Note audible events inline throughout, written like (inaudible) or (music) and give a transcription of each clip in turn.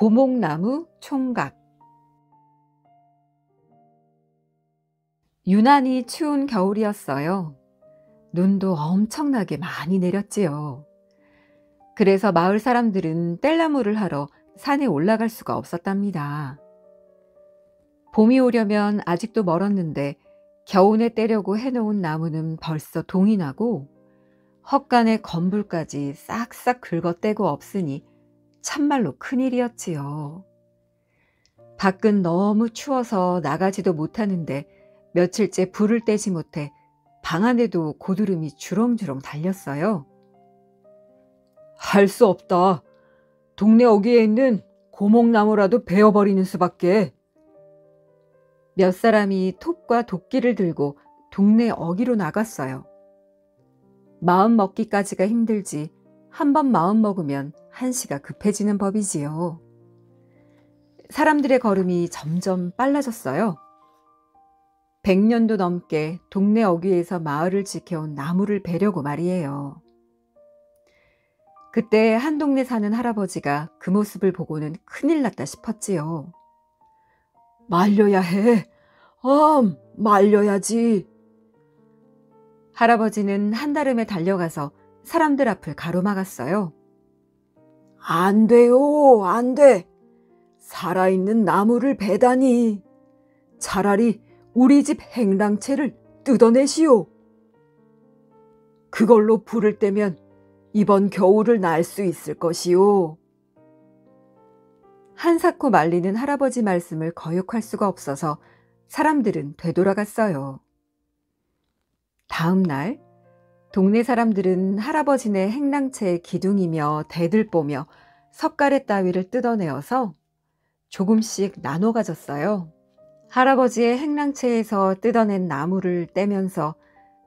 고목나무 총각 유난히 추운 겨울이었어요. 눈도 엄청나게 많이 내렸지요. 그래서 마을 사람들은 땔나무를 하러 산에 올라갈 수가 없었답니다. 봄이 오려면 아직도 멀었는데 겨우내 떼려고 해놓은 나무는 벌써 동이 나고 헛간의 건불까지 싹싹 긁어떼고 없으니 참말로 큰일이었지요. 밖은 너무 추워서 나가지도 못하는데 며칠째 불을 떼지 못해 방 안에도 고드름이 주렁주렁 달렸어요. 할 수 없다. 동네 어귀에 있는 고목나무라도 베어버리는 수밖에. 몇 사람이 톱과 도끼를 들고 동네 어귀로 나갔어요. 마음 먹기까지가 힘들지 한번 마음먹으면 한시가 급해지는 법이지요. 사람들의 걸음이 점점 빨라졌어요. 100년도 넘게 동네 어귀에서 마을을 지켜온 나무를 베려고 말이에요. 그때 한 동네 사는 할아버지가 그 모습을 보고는 큰일 났다 싶었지요. 말려야 해. 엄, 아, 말려야지. 할아버지는 한달음에 달려가서 사람들 앞을 가로막았어요. 안 돼요, 안 돼. 살아있는 나무를 베다니. 차라리 우리 집 행랑채를 뜯어내시오. 그걸로 불을 떼면 이번 겨울을 날 수 있을 것이오. 한사코 말리는 할아버지 말씀을 거역할 수가 없어서 사람들은 되돌아갔어요. 다음 날 동네 사람들은 할아버지네 행랑채의 기둥이며 대들보며 석가래 따위를 뜯어내어서 조금씩 나눠 가졌어요. 할아버지의 행랑채에서 뜯어낸 나무를 떼면서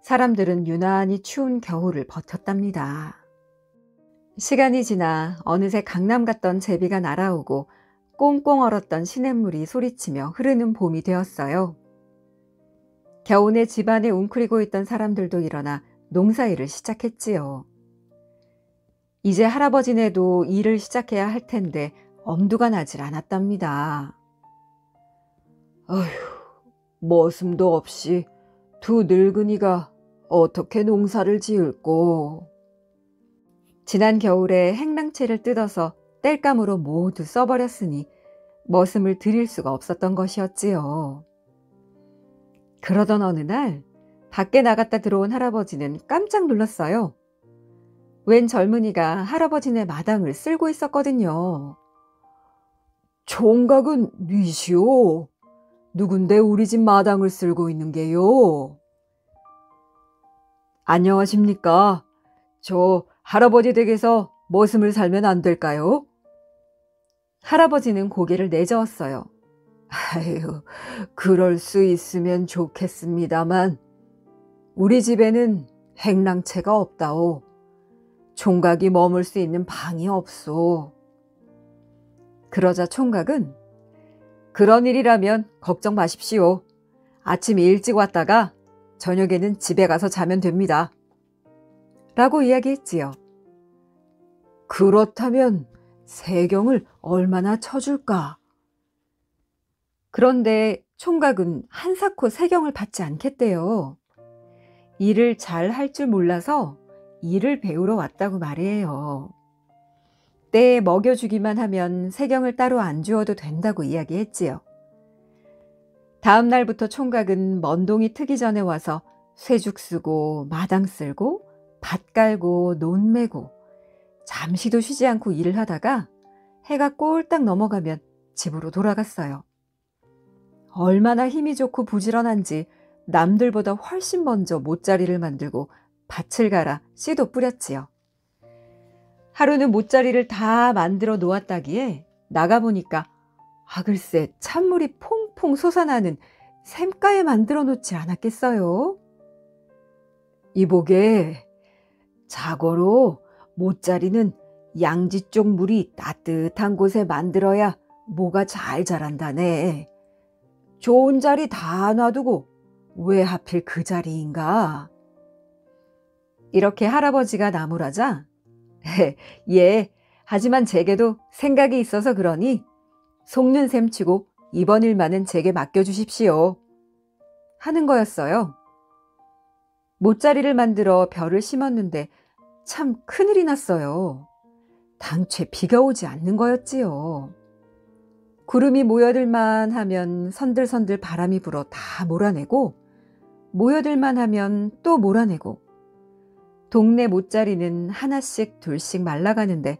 사람들은 유난히 추운 겨울을 버텼답니다. 시간이 지나 어느새 강남 갔던 제비가 날아오고 꽁꽁 얼었던 시냇물이 소리치며 흐르는 봄이 되었어요. 겨우내 집안에 웅크리고 있던 사람들도 일어나 농사일을 시작했지요. 이제 할아버지네도 일을 시작해야 할 텐데 엄두가 나질 않았답니다. 어휴, 머슴도 없이 두 늙은이가 어떻게 농사를 지을꼬. 지난 겨울에 행랑채를 뜯어서 땔감으로 모두 써버렸으니 머슴을 드릴 수가 없었던 것이었지요. 그러던 어느 날 밖에 나갔다 들어온 할아버지는 깜짝 놀랐어요. 웬 젊은이가 할아버지네 마당을 쓸고 있었거든요. 총각은 니시오. 누군데 우리 집 마당을 쓸고 있는 게요? 안녕하십니까. 저 할아버지 댁에서 머슴을 살면 안 될까요? 할아버지는 고개를 내저었어요. 아유, 그럴 수 있으면 좋겠습니다만 우리 집에는 행랑채가 없다오. 총각이 머물 수 있는 방이 없소. 그러자 총각은 그런 일이라면 걱정 마십시오. 아침 일찍 왔다가 저녁에는 집에 가서 자면 됩니다. 라고 이야기했지요. 그렇다면 세경을 얼마나 쳐줄까? 그런데 총각은 한사코 세경을 받지 않겠대요. 일을 잘 할 줄 몰라서 일을 배우러 왔다고 말이에요. 때에 먹여주기만 하면 세경을 따로 안 주어도 된다고 이야기했지요. 다음 날부터 총각은 먼동이 트기 전에 와서 쇠죽 쓰고 마당 쓸고 밭 깔고 논 매고 잠시도 쉬지 않고 일을 하다가 해가 꼴딱 넘어가면 집으로 돌아갔어요. 얼마나 힘이 좋고 부지런한지 남들보다 훨씬 먼저 못자리를 만들고 밭을 갈아 씨도 뿌렸지요. 하루는 못자리를 다 만들어 놓았다기에 나가보니까 아 글쎄 찬물이 퐁퐁 솟아나는 샘가에 만들어 놓지 않았겠어요? 이보게 자고로 못자리는 양지 쪽 물이 따뜻한 곳에 만들어야 뭐가잘 자란다네. 좋은 자리 다 놔두고 왜 하필 그 자리인가? 이렇게 할아버지가 나무라자 예, 하지만 제게도 생각이 있어서 그러니 속는 셈치고 이번 일만은 제게 맡겨주십시오. 하는 거였어요. 못자리를 만들어 별을 심었는데 참 큰일이 났어요. 당최 비가 오지 않는 거였지요. 구름이 모여들만 하면 선들선들 바람이 불어 다 몰아내고 모여들만 하면 또 몰아내고 동네 못자리는 하나씩 둘씩 말라가는데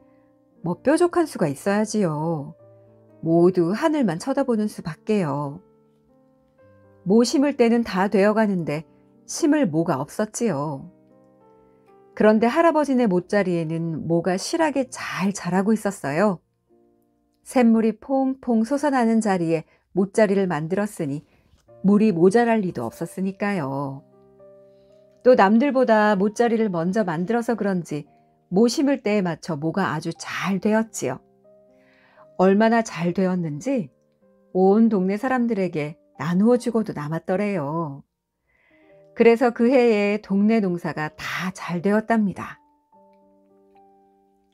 뭐 뾰족한 수가 있어야지요. 모두 하늘만 쳐다보는 수밖에요. 모 심을 때는 다 되어가는데 심을 모가 없었지요. 그런데 할아버지네 못자리에는 모가 실하게 잘 자라고 있었어요. 샘물이 퐁퐁 솟아나는 자리에 못자리를 만들었으니 물이 모자랄 리도 없었으니까요. 또 남들보다 모짜리를 먼저 만들어서 그런지 모 심을 때에 맞춰 모가 아주 잘 되었지요. 얼마나 잘 되었는지 온 동네 사람들에게 나누어 주고도 남았더래요. 그래서 그 해에 동네 농사가 다 잘 되었답니다.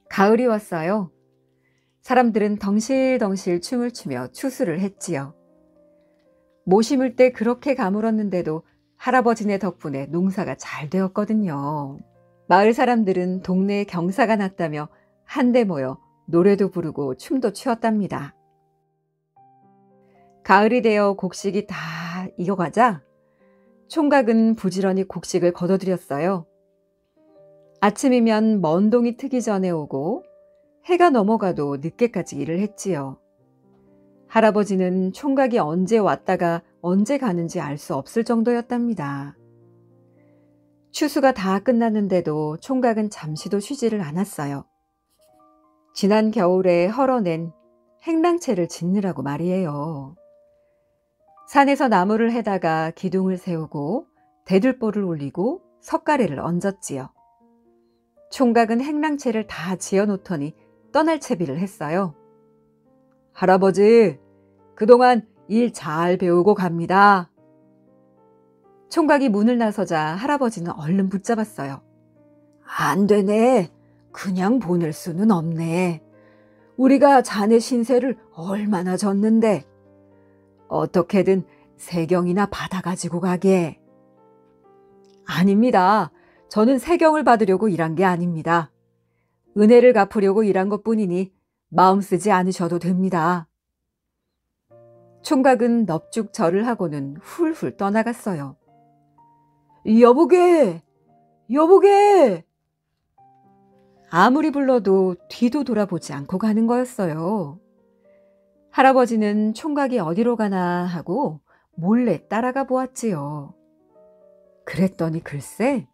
가을이 왔어요. 사람들은 덩실덩실 춤을 추며 추수를 했지요. 모심을 때 그렇게 가물었는데도 할아버지네 덕분에 농사가 잘 되었거든요. 마을 사람들은 동네에 경사가 났다며 한데 모여 노래도 부르고 춤도 추었답니다. 가을이 되어 곡식이 다 익어가자 총각은 부지런히 곡식을 걷어들였어요. 아침이면 먼 동이 트기 전에 오고 해가 넘어가도 늦게까지 일을 했지요. 할아버지는 총각이 언제 왔다가 언제 가는지 알 수 없을 정도였답니다. 추수가 다 끝났는데도 총각은 잠시도 쉬지를 않았어요. 지난 겨울에 헐어낸 행랑채를 짓느라고 말이에요. 산에서 나무를 해다가 기둥을 세우고 대들보를 올리고 석가래를 얹었지요. 총각은 행랑채를 다 지어놓더니 떠날 채비를 했어요. 할아버지, 그동안 일 잘 배우고 갑니다. 총각이 문을 나서자 할아버지는 얼른 붙잡았어요. 안 되네. 그냥 보낼 수는 없네. 우리가 자네 신세를 얼마나 졌는데. 어떻게든 세경이나 받아가지고 가게. 아닙니다. 저는 세경을 받으려고 일한 게 아닙니다. 은혜를 갚으려고 일한 것 뿐이니 마음 쓰지 않으셔도 됩니다. 총각은 넙죽 절을 하고는 훌훌 떠나갔어요. 여보게! 여보게! 아무리 불러도 뒤도 돌아보지 않고 가는 거였어요. 할아버지는 총각이 어디로 가나 하고 몰래 따라가 보았지요. 그랬더니 글쎄,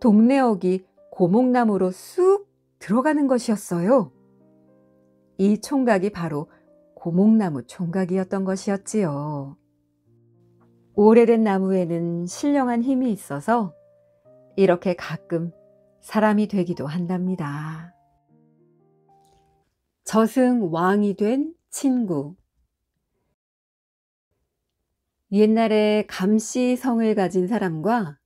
동네역이 고목나무로 쑥 들어가는 것이었어요. 이 총각이 바로 고목나무 총각이었던 것이었지요. 오래된 나무에는 신령한 힘이 있어서 이렇게 가끔 사람이 되기도 한답니다. 저승 왕이 된 친구 옛날에 감씨 성을 가진 사람과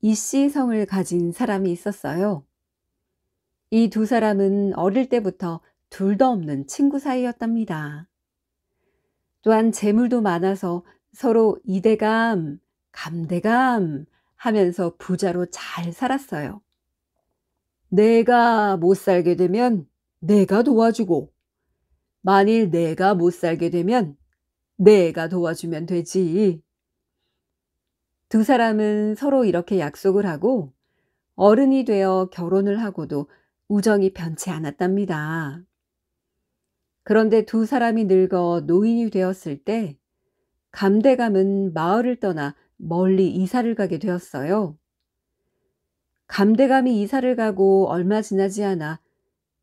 이씨 성을 가진 사람이 있었어요. 이 두 사람은 어릴 때부터 둘도 없는 친구 사이였답니다. 또한 재물도 많아서 서로 이대감, 감대감 하면서 부자로 잘 살았어요. 내가 못 살게 되면 내가 도와주고, 만일 내가 못 살게 되면 내가 도와주면 되지. 두 사람은 서로 이렇게 약속을 하고 어른이 되어 결혼을 하고도 우정이 변치 않았답니다. 그런데 두 사람이 늙어 노인이 되었을 때 감대감은 마을을 떠나 멀리 이사를 가게 되었어요. 감대감이 이사를 가고 얼마 지나지 않아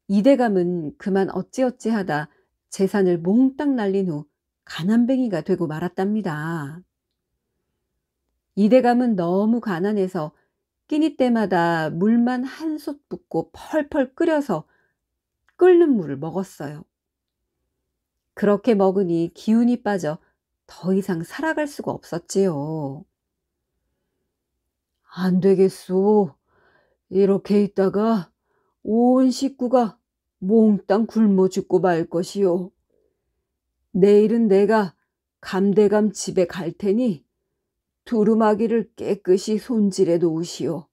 이대감은 그만 어찌어찌 하다 재산을 몽땅 날린 후 가난뱅이가 되고 말았답니다. 이대감은 너무 가난해서 끼니 때마다 물만 한솥 붓고 펄펄 끓여서 끓는 물을 먹었어요. 그렇게 먹으니 기운이 빠져 더 이상 살아갈 수가 없었지요. 안 되겠소. 이렇게 있다가 온 식구가 몽땅 굶어 죽고 말것이오 내일은 내가 감대감 집에 갈 테니 두루마기를 깨끗이 손질해 놓으시오.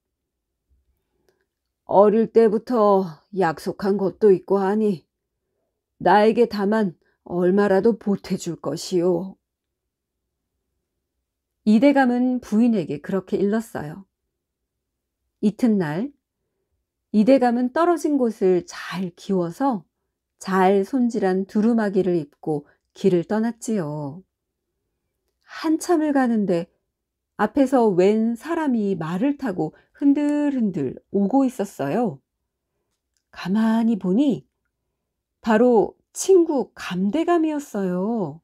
어릴 때부터 약속한 것도 있고 하니 나에게 다만 얼마라도 보태줄 것이요. 이대감은 부인에게 그렇게 일렀어요. 이튿날 이대감은 떨어진 곳을 잘 기워서 잘 손질한 두루마기를 입고 길을 떠났지요. 한참을 가는데 앞에서 웬 사람이 말을 타고 흔들흔들 오고 있었어요. 가만히 보니 바로 친구 감대감이었어요.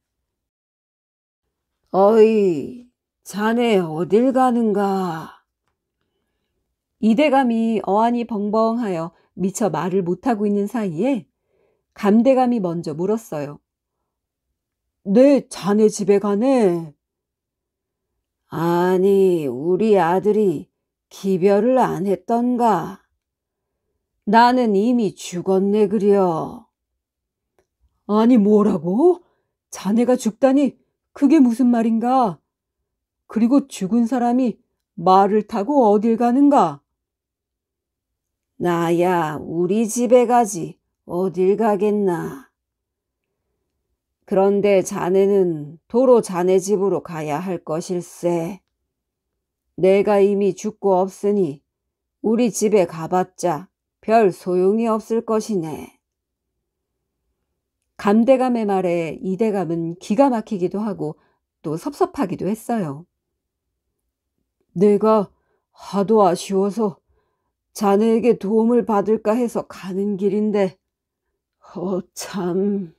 어이, 자네 어딜 가는가? 이대감이 어안이 벙벙하여 미처 말을 못하고 있는 사이에 감대감이 먼저 물었어요. 네, 자네 집에 가네. 아니, 우리 아들이 기별을 안 했던가? 나는 이미 죽었네 그려. 아니, 뭐라고? 자네가 죽다니 그게 무슨 말인가? 그리고 죽은 사람이 말을 타고 어딜 가는가? 나야 우리 집에 가지 어딜 가겠나? 그런데 자네는 도로 자네 집으로 가야 할 것일세. 내가 이미 죽고 없으니 우리 집에 가봤자 별 소용이 없을 것이네. 감대감의 말에 이대감은 기가 막히기도 하고 또 섭섭하기도 했어요. 내가 하도 아쉬워서 자네에게 도움을 받을까 해서 가는 길인데, 어, 참.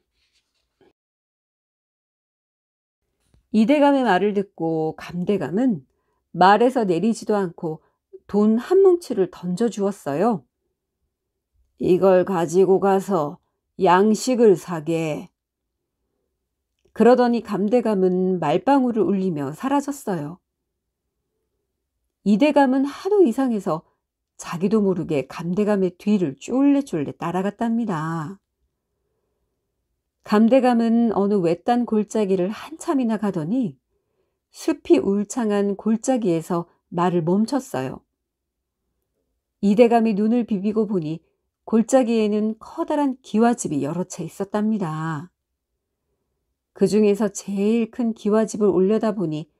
이대감의 말을 듣고 감대감은 말에서 내리지도 않고 돈 한 뭉치를 던져 주었어요. 이걸 가지고 가서 양식을 사게. 그러더니 감대감은 말방울을 울리며 사라졌어요. 이대감은 하우 이상에서 자기도 모르게 감대감의 뒤를 쫄래쫄래 따라갔답니다. 감대감은 어느 외딴 골짜기를 한참이나 가더니 숲이 울창한 골짜기에서 말을 멈췄어요. 이대감이 눈을 비비고 보니 골짜기에는 커다란 기와집이 여러 채 있었답니다. 그 중에서 제일 큰 기와집을 올려다 보니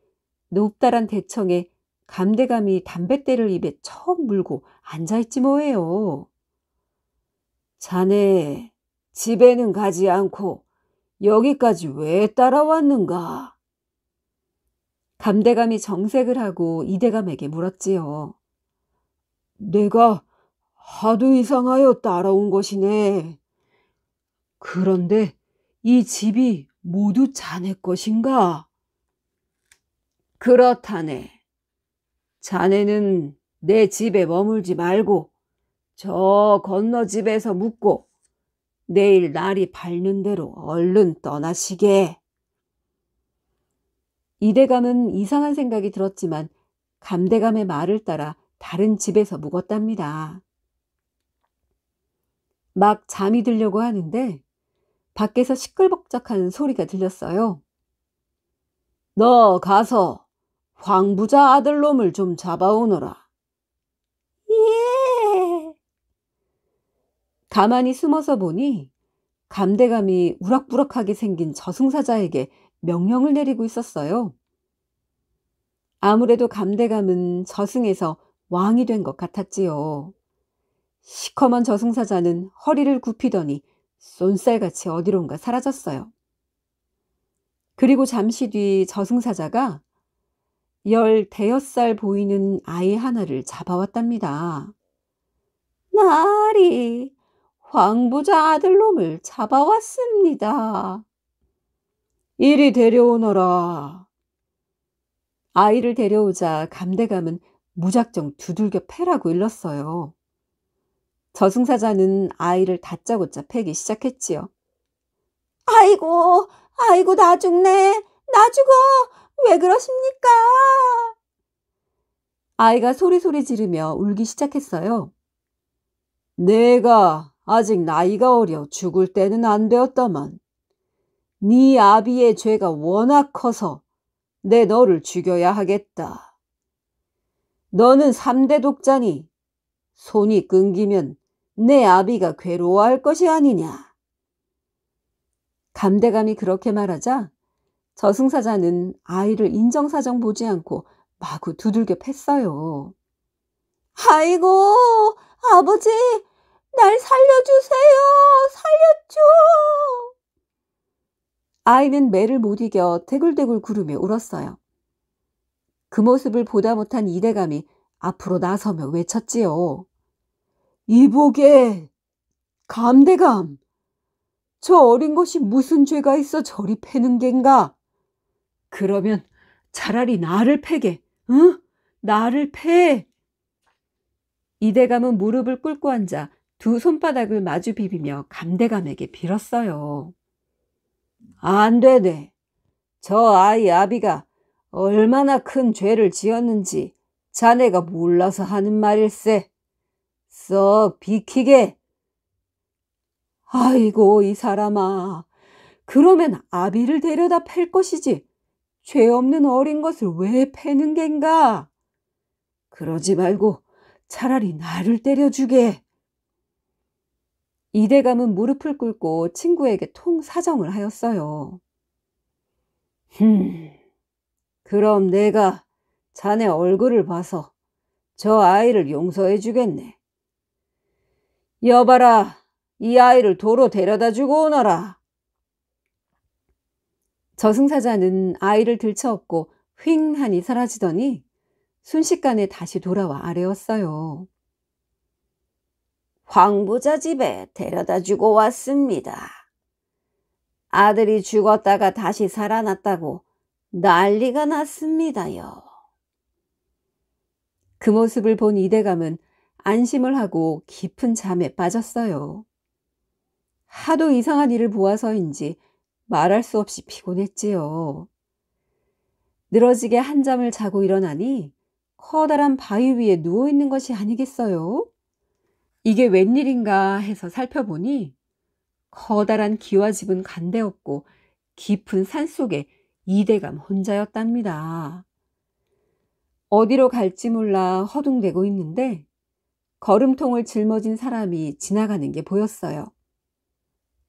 높다란 대청에 감대감이 담뱃대를 입에 척 물고 앉아있지 뭐예요. 자네 집에는 가지 않고 여기까지 왜 따라왔는가? 감대감이 정색을 하고 이대감에게 물었지요. 내가 하도 이상하여 따라온 것이네. 그런데 이 집이 모두 자네 것인가? 그렇다네. 자네는 내 집에 머물지 말고 저 건너 집에서 묵고 내일 날이 밝는 대로 얼른 떠나시게. 이대감은 이상한 생각이 들었지만 감대감의 말을 따라 다른 집에서 묵었답니다. 막 잠이 들려고 하는데 밖에서 시끌벅적한 소리가 들렸어요. 너 가서 황부자 아들놈을 좀 잡아오너라. 예. 가만히 숨어서 보니 감대감이 우락부락하게 생긴 저승사자에게 명령을 내리고 있었어요. 아무래도 감대감은 저승에서 왕이 된 것 같았지요. 시커먼 저승사자는 허리를 굽히더니 쏜살같이 어디론가 사라졌어요. 그리고 잠시 뒤 저승사자가 열 대여살 보이는 아이 하나를 잡아왔답니다. 나리, 황부자 아들놈을 잡아왔습니다. 이리 데려오너라. 아이를 데려오자 감대감은 무작정 두들겨 패라고 일렀어요. 저승사자는 아이를 다짜고짜 패기 시작했지요. 아이고, 아이고, 나 죽네. 나 죽어. 왜 그러십니까? 아이가 소리소리 지르며 울기 시작했어요. 내가 아직 나이가 어려 죽을 때는 안 되었다만 네 아비의 죄가 워낙 커서 내 너를 죽여야 하겠다. 너는 3대 독자니 손이 끊기면 내 아비가 괴로워할 것이 아니냐. 감대감이 그렇게 말하자 저승사자는 아이를 인정사정 보지 않고 마구 두들겨 팼어요. 아이고, 아버지, 날 살려주세요! 살렸죠 아이는 매를 못 이겨 대굴대굴 구르며 울었어요. 그 모습을 보다 못한 이대감이 앞으로 나서며 외쳤지요. 이보게, 감대감, 저 어린 것이 무슨 죄가 있어 저리 패는 겐가? 그러면 차라리 나를 패게, 응? 나를 패! 이대감은 무릎을 꿇고 앉아 두 손바닥을 마주 비비며 감대감에게 빌었어요. 안 되네. 저 아이 아비가 얼마나 큰 죄를 지었는지 자네가 몰라서 하는 말일세. 썩 비키게. 아이고, 이 사람아. 그러면 아비를 데려다 팰 것이지. 죄 없는 어린 것을 왜 패는 겐가? 그러지 말고 차라리 나를 때려주게. 이대감은 무릎을 꿇고 친구에게 통 사정을 하였어요. 흠, 그럼 내가 자네 얼굴을 봐서 저 아이를 용서해 주겠네. 여봐라, 이 아이를 도로 데려다 주고 오너라. 저승사자는 아이를 들쳐업고 휑하니 사라지더니 순식간에 다시 돌아와 아래었어요. 황부자 집에 데려다 주고 왔습니다. 아들이 죽었다가 다시 살아났다고 난리가 났습니다요. 그 모습을 본 이대감은 안심을 하고 깊은 잠에 빠졌어요. 하도 이상한 일을 보아서인지 말할 수 없이 피곤했지요. 늘어지게 한잠을 자고 일어나니 커다란 바위 위에 누워 있는 것이 아니겠어요? 이게 웬일인가 해서 살펴보니 커다란 기와 집은 간데없고 깊은 산 속에 이대감 혼자였답니다. 어디로 갈지 몰라 허둥대고 있는데 걸음통을 짊어진 사람이 지나가는 게 보였어요.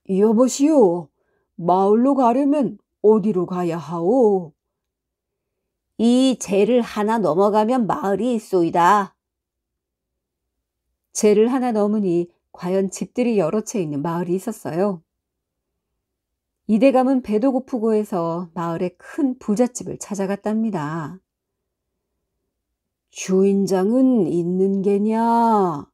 여보시오, 마을로 가려면 어디로 가야 하오? 이 재를 하나 넘어가면 마을이 있소이다. 재를 하나 넘으니 과연 집들이 여러 채 있는 마을이 있었어요. 이대감은 배도 고프고 해서 마을의 큰 부잣집을 찾아갔답니다. 주인장은 있는 게냐?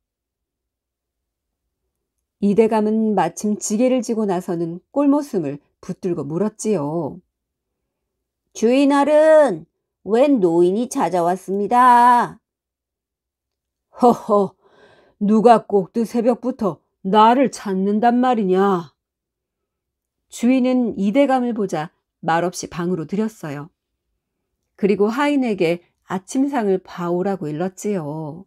이대감은 마침 지게를 지고 나서는 꼴모슴을 붙들고 물었지요. 주인어른, 웬 노인이 찾아왔습니다. 허허, 누가 꼭두 새벽부터 나를 찾는단 말이냐. 주인은 이대감을 보자 말없이 방으로 들였어요. 그리고 하인에게 아침상을 바오라고 일렀지요.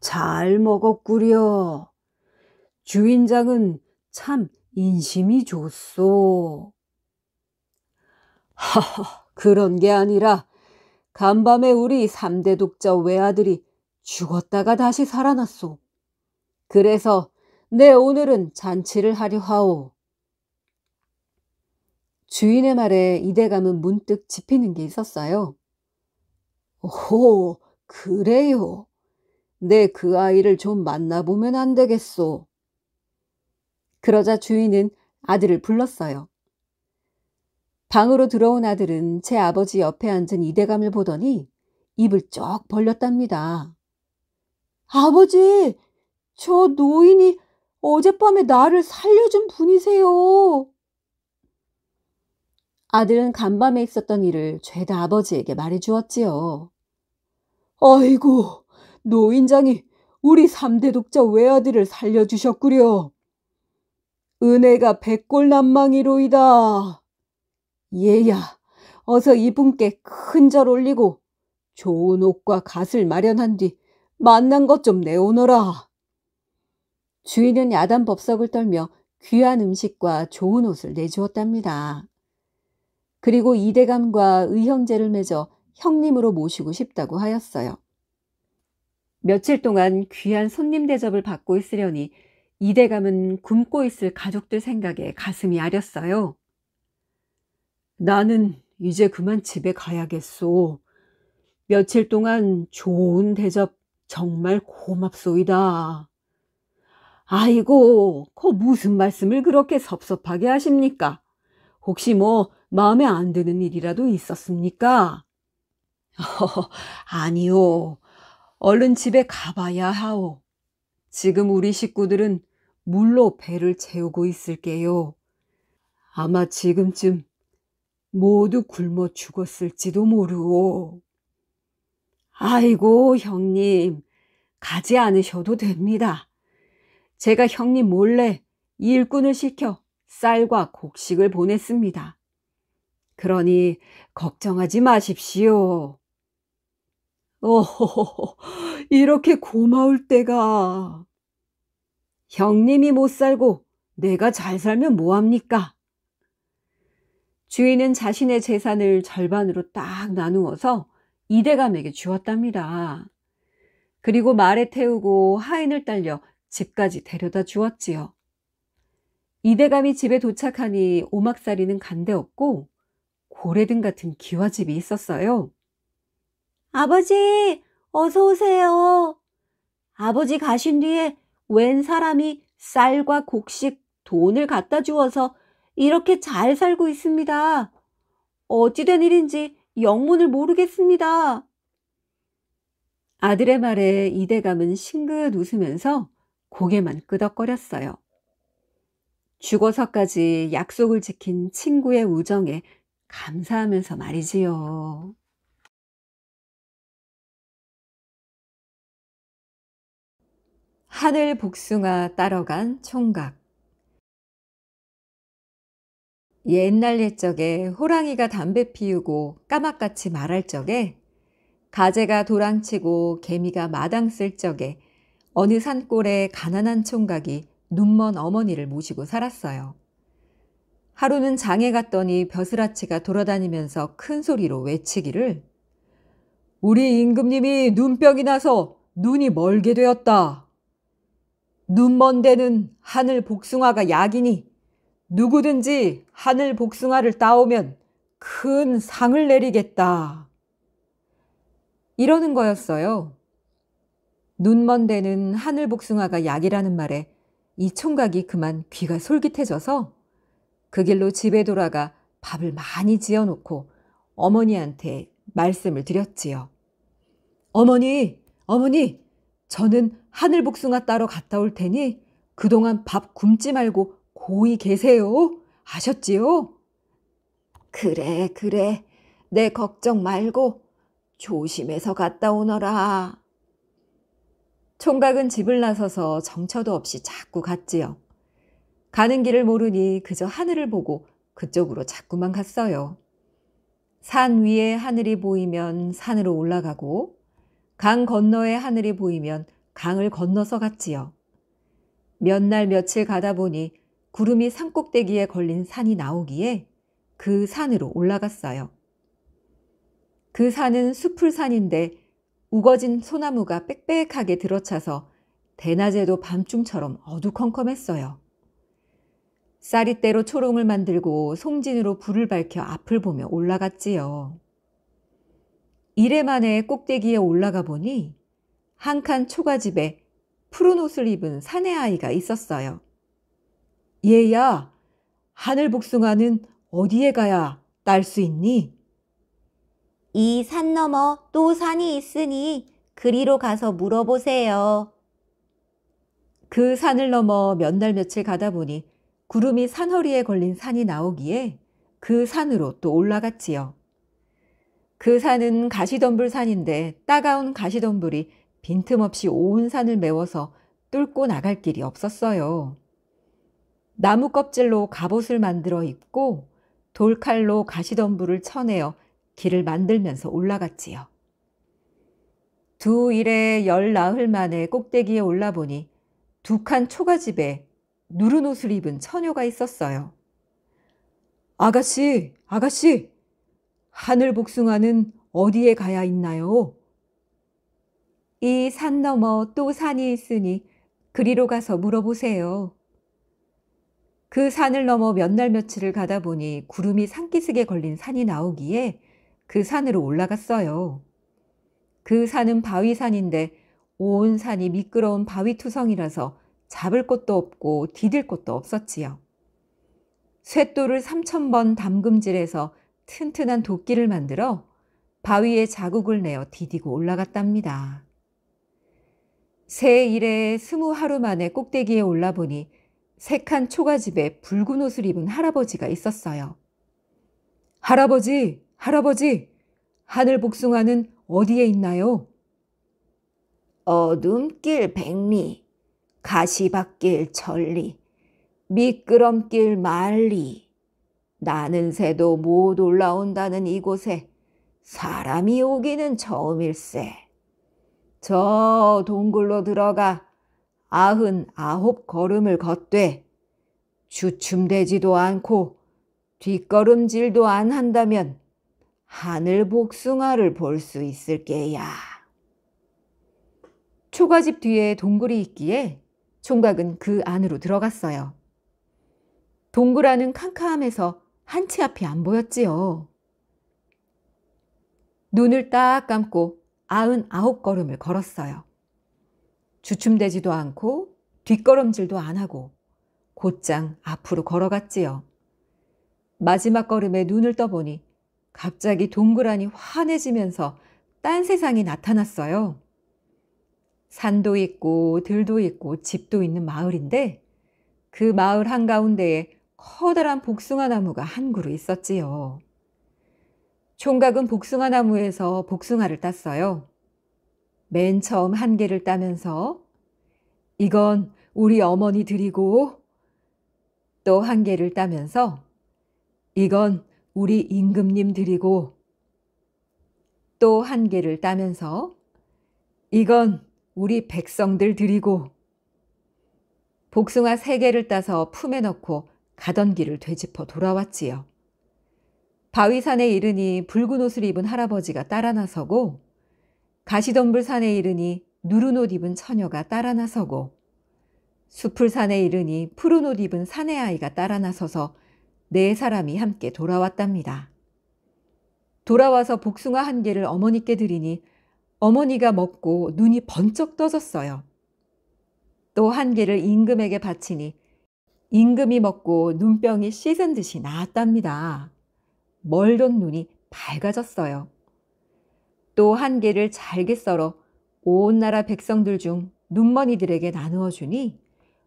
잘 먹었구려. 주인장은 참 인심이 좋소. 하하, 그런 게 아니라 간밤에 우리 3대 독자 외아들이 죽었다가 다시 살아났소. 그래서 내 네, 오늘은 잔치를 하려 하오. 주인의 말에 이대감은 문득 짚이는 게 있었어요. 오, 그래요. 내 그 아이를 좀 만나보면 안 되겠소. 그러자 주인은 아들을 불렀어요. 방으로 들어온 아들은 제 아버지 옆에 앉은 이대감을 보더니 입을 쩍 벌렸답니다. 아버지, 저 노인이 어젯밤에 나를 살려준 분이세요. 아들은 간밤에 있었던 일을 죄다 아버지에게 말해 주었지요. 아이고, 노인장이 우리 3대 독자 외아들을 살려주셨구려. 은혜가 백골난망이로이다. 얘야, 어서 이분께 큰 절 올리고 좋은 옷과 갓을 마련한 뒤 만난 것 좀 내오너라. 주인은 야단 법석을 떨며 귀한 음식과 좋은 옷을 내주었답니다. 그리고 이대감과 의형제를 맺어 형님으로 모시고 싶다고 하였어요. 며칠 동안 귀한 손님 대접을 받고 있으려니 이대감은 굶고 있을 가족들 생각에 가슴이 아렸어요. 나는 이제 그만 집에 가야겠소. 며칠 동안 좋은 대접 정말 고맙소이다. 아이고, 그 무슨 말씀을 그렇게 섭섭하게 하십니까? 혹시 뭐 마음에 안 드는 일이라도 있었습니까? 어, (laughs) 아니요. 얼른 집에 가봐야 하오. 지금 우리 식구들은 물로 배를 채우고 있을게요. 아마 지금쯤 모두 굶어 죽었을지도 모르오. 아이고, 형님. 가지 않으셔도 됩니다. 제가 형님 몰래 일꾼을 시켜 쌀과 곡식을 보냈습니다. 그러니 걱정하지 마십시오. 어허허, 이렇게 고마울 때가. 형님이 못 살고 내가 잘 살면 뭐합니까? 주인은 자신의 재산을 절반으로 딱 나누어서 이대감에게 주었답니다. 그리고 말에 태우고 하인을 딸려 집까지 데려다 주었지요. 이대감이 집에 도착하니 오막살이는 간데 없고 고래등 같은 기와집이 있었어요. 아버지, 어서 오세요. 아버지 가신 뒤에 웬 사람이 쌀과 곡식, 돈을 갖다 주어서 이렇게 잘 살고 있습니다. 어찌된 일인지 영문을 모르겠습니다. 아들의 말에 이대감은 싱긋 웃으면서 고개만 끄덕거렸어요. 죽어서까지 약속을 지킨 친구의 우정에 감사하면서 말이지요. 하늘 복숭아 따러 간 총각 옛날 옛적에 호랑이가 담배 피우고 까막같이 말할 적에 가재가 도랑치고 개미가 마당 쓸 적에 어느 산골에 가난한 총각이 눈먼 어머니를 모시고 살았어요. 하루는 장에 갔더니 벼슬아치가 돌아다니면서 큰 소리로 외치기를 우리 임금님이 눈병이 나서 눈이 멀게 되었다. 눈먼 데는 하늘 복숭아가 약이니 누구든지 하늘 복숭아를 따오면 큰 상을 내리겠다. 이러는 거였어요. 눈먼 데는 하늘 복숭아가 약이라는 말에 이 총각이 그만 귀가 솔깃해져서 그 길로 집에 돌아가 밥을 많이 지어 놓고 어머니한테 말씀을 드렸지요. 어머니, 어머니, 저는 하늘 복숭아 따러 갔다 올 테니 그동안 밥 굶지 말고 고이 계세요. 아셨지요? 그래, 그래. 내 걱정 말고 조심해서 갔다 오너라. 총각은 집을 나서서 정처도 없이 자꾸 갔지요. 가는 길을 모르니 그저 하늘을 보고 그쪽으로 자꾸만 갔어요. 산 위에 하늘이 보이면 산으로 올라가고 강 건너에 하늘이 보이면 강을 건너서 갔지요. 몇 날 며칠 가다 보니 구름이 산꼭대기에 걸린 산이 나오기에 그 산으로 올라갔어요. 그 산은 수풀산인데 우거진 소나무가 빽빽하게 들어차서 대낮에도 밤중처럼 어두컴컴했어요. 쌀이대로 초롱을 만들고 송진으로 불을 밝혀 앞을 보며 올라갔지요. 이래 만에 꼭대기에 올라가 보니 한 칸 초가집에 푸른 옷을 입은 사내 아이가 있었어요. 얘야, 하늘 복숭아는 어디에 가야 딸 수 있니? 이산 너머 또 산이 있으니 그리로 가서 물어보세요. 그 산을 넘어 몇 날 며칠 가다 보니 구름이 산허리에 걸린 산이 나오기에 그 산으로 또 올라갔지요. 그 산은 가시덤불 산인데 따가운 가시덤불이 빈틈없이 온 산을 메워서 뚫고 나갈 길이 없었어요. 나무 껍질로 갑옷을 만들어 입고 돌칼로 가시덤불을 쳐내어 길을 만들면서 올라갔지요. 두 일에 열 나흘 만에 꼭대기에 올라보니 두 칸 초가집에 누른 옷을 입은 처녀가 있었어요. 아가씨, 아가씨, 하늘 복숭아는 어디에 가야 있나요? 이 산 너머 또 산이 있으니 그리로 가서 물어보세요. 그 산을 넘어 몇 날 며칠을 가다 보니 구름이 산기슭에 걸린 산이 나오기에 그 산으로 올라갔어요. 그 산은 바위산인데 온 산이 미끄러운 바위투성이라서 잡을 곳도 없고 디딜 곳도 없었지요. 쇳돌을 3천번 담금질해서 튼튼한 도끼를 만들어 바위에 자국을 내어 디디고 올라갔답니다. 새 일에 스무 하루 만에 꼭대기에 올라보니 색한 초가집에 붉은 옷을 입은 할아버지가 있었어요. 할아버지, 할아버지, 하늘 복숭아는 어디에 있나요? 어둠길 백리, 가시밭길 천리, 미끄럼길 만리. 나는 새도 못 올라온다는 이곳에 사람이 오기는 처음일세. 저 동굴로 들어가 아흔 아홉 걸음을 걷되 주춤되지도 않고 뒷걸음질도 안 한다면 하늘 복숭아를 볼 수 있을 게야. 초가집 뒤에 동굴이 있기에 총각은 그 안으로 들어갔어요. 동굴 안은 캄캄해서 한치 앞이 안 보였지요. 눈을 딱 감고 아흔 아홉 걸음을 걸었어요. 주춤되지도 않고 뒷걸음질도 안 하고 곧장 앞으로 걸어갔지요. 마지막 걸음에 눈을 떠보니 갑자기 동그란이 환해지면서 딴 세상이 나타났어요. 산도 있고 들도 있고 집도 있는 마을인데 그 마을 한가운데에 커다란 복숭아 나무가 한 그루 있었지요. 총각은 복숭아 나무에서 복숭아를 땄어요. 맨 처음 한 개를 따면서 이건 우리 어머니 드리고 또 한 개를 따면서 이건 우리 임금님 드리고 또 한 개를 따면서 이건 우리 백성들 드리고 복숭아 세 개를 따서 품에 넣고 가던 길을 되짚어 돌아왔지요. 바위산에 이르니 붉은 옷을 입은 할아버지가 따라 나서고 가시덤불산에 이르니 누른 옷 입은 처녀가 따라 나서고 수풀산에 이르니 푸른 옷 입은 사내 아이가 따라 나서서 네 사람이 함께 돌아왔답니다. 돌아와서 복숭아 한 개를 어머니께 드리니 어머니가 먹고 눈이 번쩍 떠졌어요. 또 한 개를 임금에게 바치니 임금이 먹고 눈병이 씻은 듯이 나았답니다. 멀던 눈이 밝아졌어요. 또 한 개를 잘게 썰어 온 나라 백성들 중눈머니들에게 나누어 주니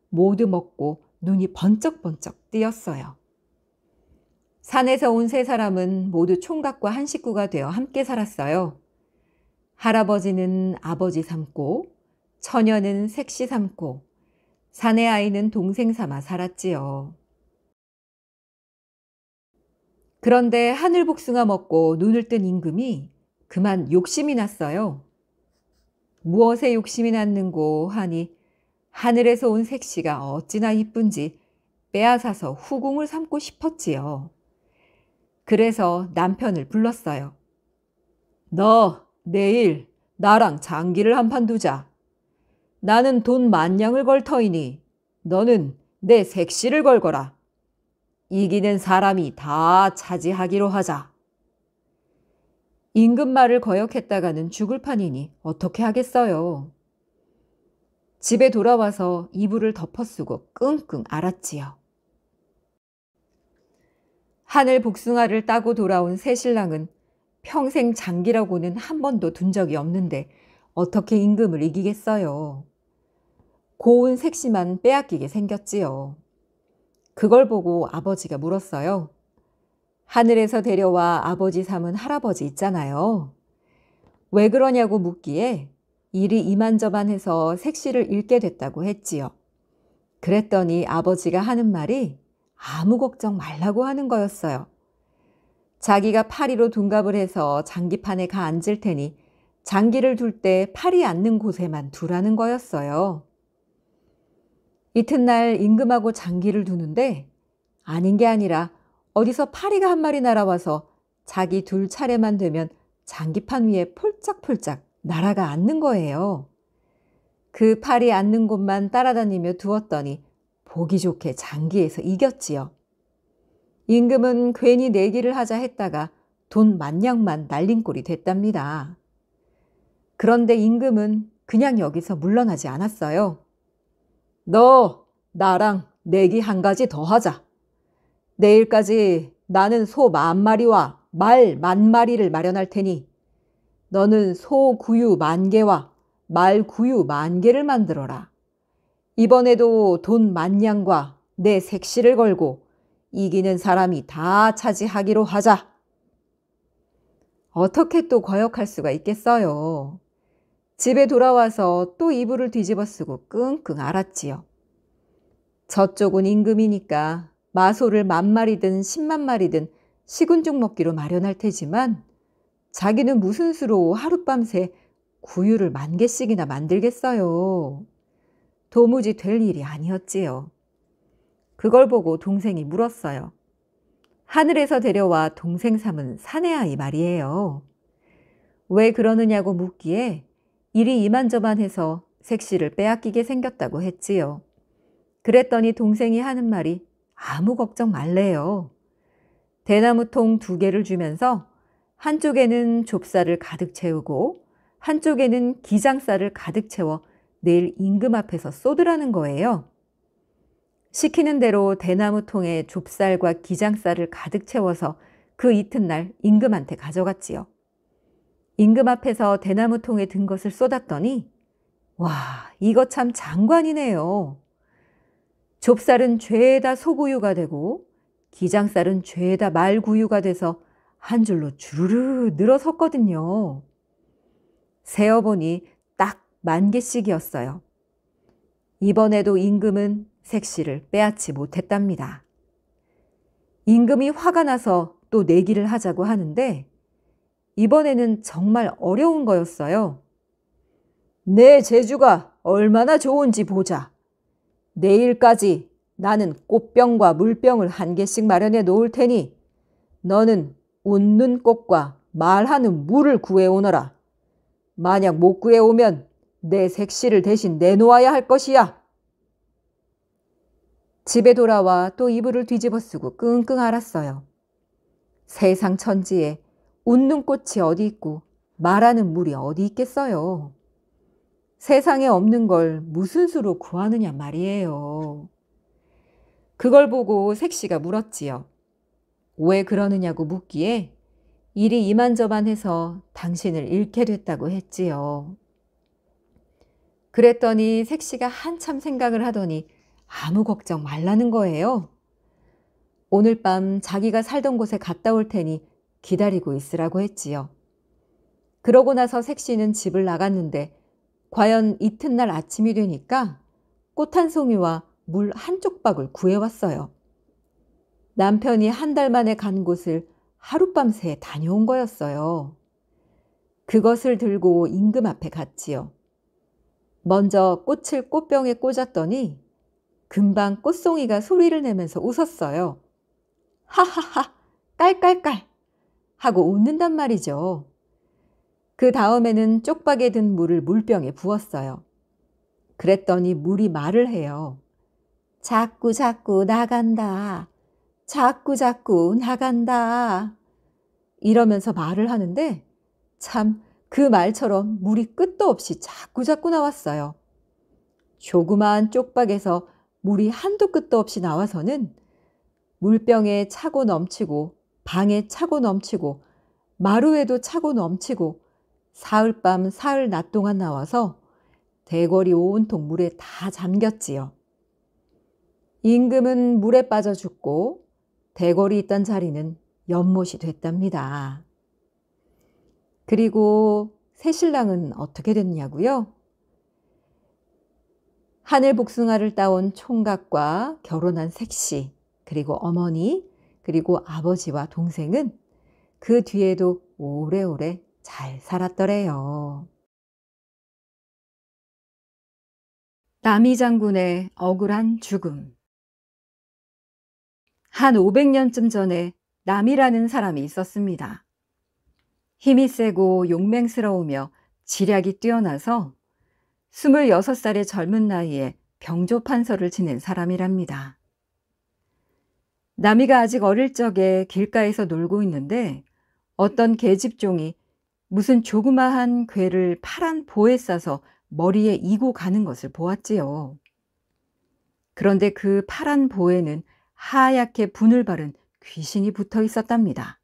모두 먹고 눈이 번쩍번쩍 뜨였어요. 산에서 온 세 사람은 모두 총각과 한 식구가 되어 함께 살았어요. 할아버지는 아버지 삼고, 처녀는 색시 삼고, 사내 아이는 동생 삼아 살았지요. 그런데 하늘 복숭아 먹고 눈을 뜬 임금이 그만 욕심이 났어요. 무엇에 욕심이 났는고 하니 하늘에서 온 색시가 어찌나 이쁜지 빼앗아서 후궁을 삼고 싶었지요. 그래서 남편을 불렀어요. 너 내일 나랑 장기를 한 판 두자. 나는 돈 만냥을 걸 터이니 너는 내 색시를 걸거라. 이기는 사람이 다 차지하기로 하자. 임금말을 거역했다가는 죽을 판이니 어떻게 하겠어요. 집에 돌아와서 이불을 덮어쓰고 끙끙 앓았지요. 하늘 복숭아를 따고 돌아온 새 신랑은 평생 장기라고는 한 번도 둔 적이 없는데 어떻게 임금을 이기겠어요. 고운 색시만 빼앗기게 생겼지요. 그걸 보고 아버지가 물었어요. 하늘에서 데려와 아버지 삼은 할아버지 있잖아요. 왜 그러냐고 묻기에 일이 이만저만해서 색시를 잃게 됐다고 했지요. 그랬더니 아버지가 하는 말이 아무 걱정 말라고 하는 거였어요. 자기가 파리로 둔갑을 해서 장기판에 가 앉을 테니 장기를 둘 때 파리 앉는 곳에만 두라는 거였어요. 이튿날 임금하고 장기를 두는데 아닌 게 아니라 어디서 파리가 한 마리 날아와서 자기 둘 차례만 되면 장기판 위에 폴짝폴짝 날아가 앉는 거예요. 그 파리 앉는 곳만 따라다니며 두었더니 보기 좋게 장기에서 이겼지요. 임금은 괜히 내기를 하자 했다가 돈 만냥만 날린 꼴이 됐답니다. 그런데 임금은 그냥 여기서 물러나지 않았어요. 너 나랑 내기 한 가지 더 하자. 내일까지 나는 소 만 마리와 말 만 마리를 마련할 테니 너는 소 구유 만 개와 말 구유 만 개를 만들어라. 이번에도 돈 만냥과 내 색시를 걸고 이기는 사람이 다 차지하기로 하자. 어떻게 또 거역할 수가 있겠어요. 집에 돌아와서 또 이불을 뒤집어 쓰고 끙끙 앓았지요. 저쪽은 임금이니까 마소를 만 마리든 십만 마리든 식은죽 먹기로 마련할 테지만 자기는 무슨 수로 하룻밤새 구유를 만 개씩이나 만들겠어요. 도무지 될 일이 아니었지요. 그걸 보고 동생이 물었어요. 하늘에서 데려와 동생 삼은 사내 아이 말이에요. 왜 그러느냐고 묻기에 일이 이만저만해서 색시를 빼앗기게 생겼다고 했지요. 그랬더니 동생이 하는 말이 아무 걱정 말래요. 대나무통 두 개를 주면서 한쪽에는 좁쌀을 가득 채우고 한쪽에는 기장쌀을 가득 채워 내일 임금 앞에서 쏟으라는 거예요. 시키는 대로 대나무 통에 좁쌀과 기장쌀을 가득 채워서 그 이튿날 임금한테 가져갔지요. 임금 앞에서 대나무 통에 든 것을 쏟았더니 와 이거 참 장관이네요. 좁쌀은 죄에다 소구유가 되고 기장쌀은 죄에다 말구유가 돼서 한 줄로 주르르 늘어섰거든요. 세어보니 만 개씩이었어요. 이번에도 임금은 색시를 빼앗지 못했답니다. 임금이 화가 나서 또 내기를 하자고 하는데 이번에는 정말 어려운 거였어요. 내 네, 재주가 얼마나 좋은지 보자. 내일까지 나는 꽃병과 물병을 한 개씩 마련해 놓을 테니 너는 웃는 꽃과 말하는 물을 구해 오너라. 만약 못 구해 오면 내 색시를 대신 내놓아야 할 것이야. 집에 돌아와 또 이불을 뒤집어 쓰고 끙끙 앓았어요. 세상 천지에 웃는 꽃이 어디 있고 말하는 물이 어디 있겠어요. 세상에 없는 걸 무슨 수로 구하느냐 말이에요. 그걸 보고 색시가 물었지요. 왜 그러느냐고 묻기에 일이 이만저만해서 당신을 잃게 됐다고 했지요. 그랬더니 색시가 한참 생각을 하더니 아무 걱정 말라는 거예요. 오늘 밤 자기가 살던 곳에 갔다 올 테니 기다리고 있으라고 했지요. 그러고 나서 색시는 집을 나갔는데 과연 이튿날 아침이 되니까 꽃 한 송이와 물 한 쪽박을 구해왔어요. 남편이 한 달 만에 간 곳을 하룻밤새 다녀온 거였어요. 그것을 들고 임금 앞에 갔지요. 먼저 꽃을 꽃병에 꽂았더니 금방 꽃송이가 소리를 내면서 웃었어요. 하하하, 깔깔깔 하고 웃는단 말이죠. 그 다음에는 쪽박에 든 물을 물병에 부었어요. 그랬더니 물이 말을 해요. 자꾸 자꾸 나간다. 자꾸 자꾸 나간다. 이러면서 말을 하는데 참그 말처럼 물이 끝도 없이 자꾸자꾸 나왔어요. 조그마한 쪽박에서 물이 한도 끝도 없이 나와서는 물병에 차고 넘치고 방에 차고 넘치고 마루에도 차고 넘치고 사흘밤 사흘 낮 동안 나와서 대궐이 온통 물에 다 잠겼지요. 임금은 물에 빠져 죽고 대궐이 있던 자리는 연못이 됐답니다. 그리고 새 신랑은 어떻게 됐냐고요? 하늘 복숭아를 따온 총각과 결혼한 색시, 그리고 어머니, 그리고 아버지와 동생은 그 뒤에도 오래오래 잘 살았더래요. 남이 장군의 억울한 죽음. 한 500년쯤 전에 남이라는 사람이 있었습니다. 힘이 세고 용맹스러우며 지략이 뛰어나서 26살의 젊은 나이에 병조 판서를 지낸 사람이랍니다. 나미가 아직 어릴 적에 길가에서 놀고 있는데 어떤 계집종이 무슨 조그마한 괴를 파란 보에 싸서 머리에 이고 가는 것을 보았지요. 그런데 그 파란 보에는 하얗게 분을 바른 귀신이 붙어 있었답니다.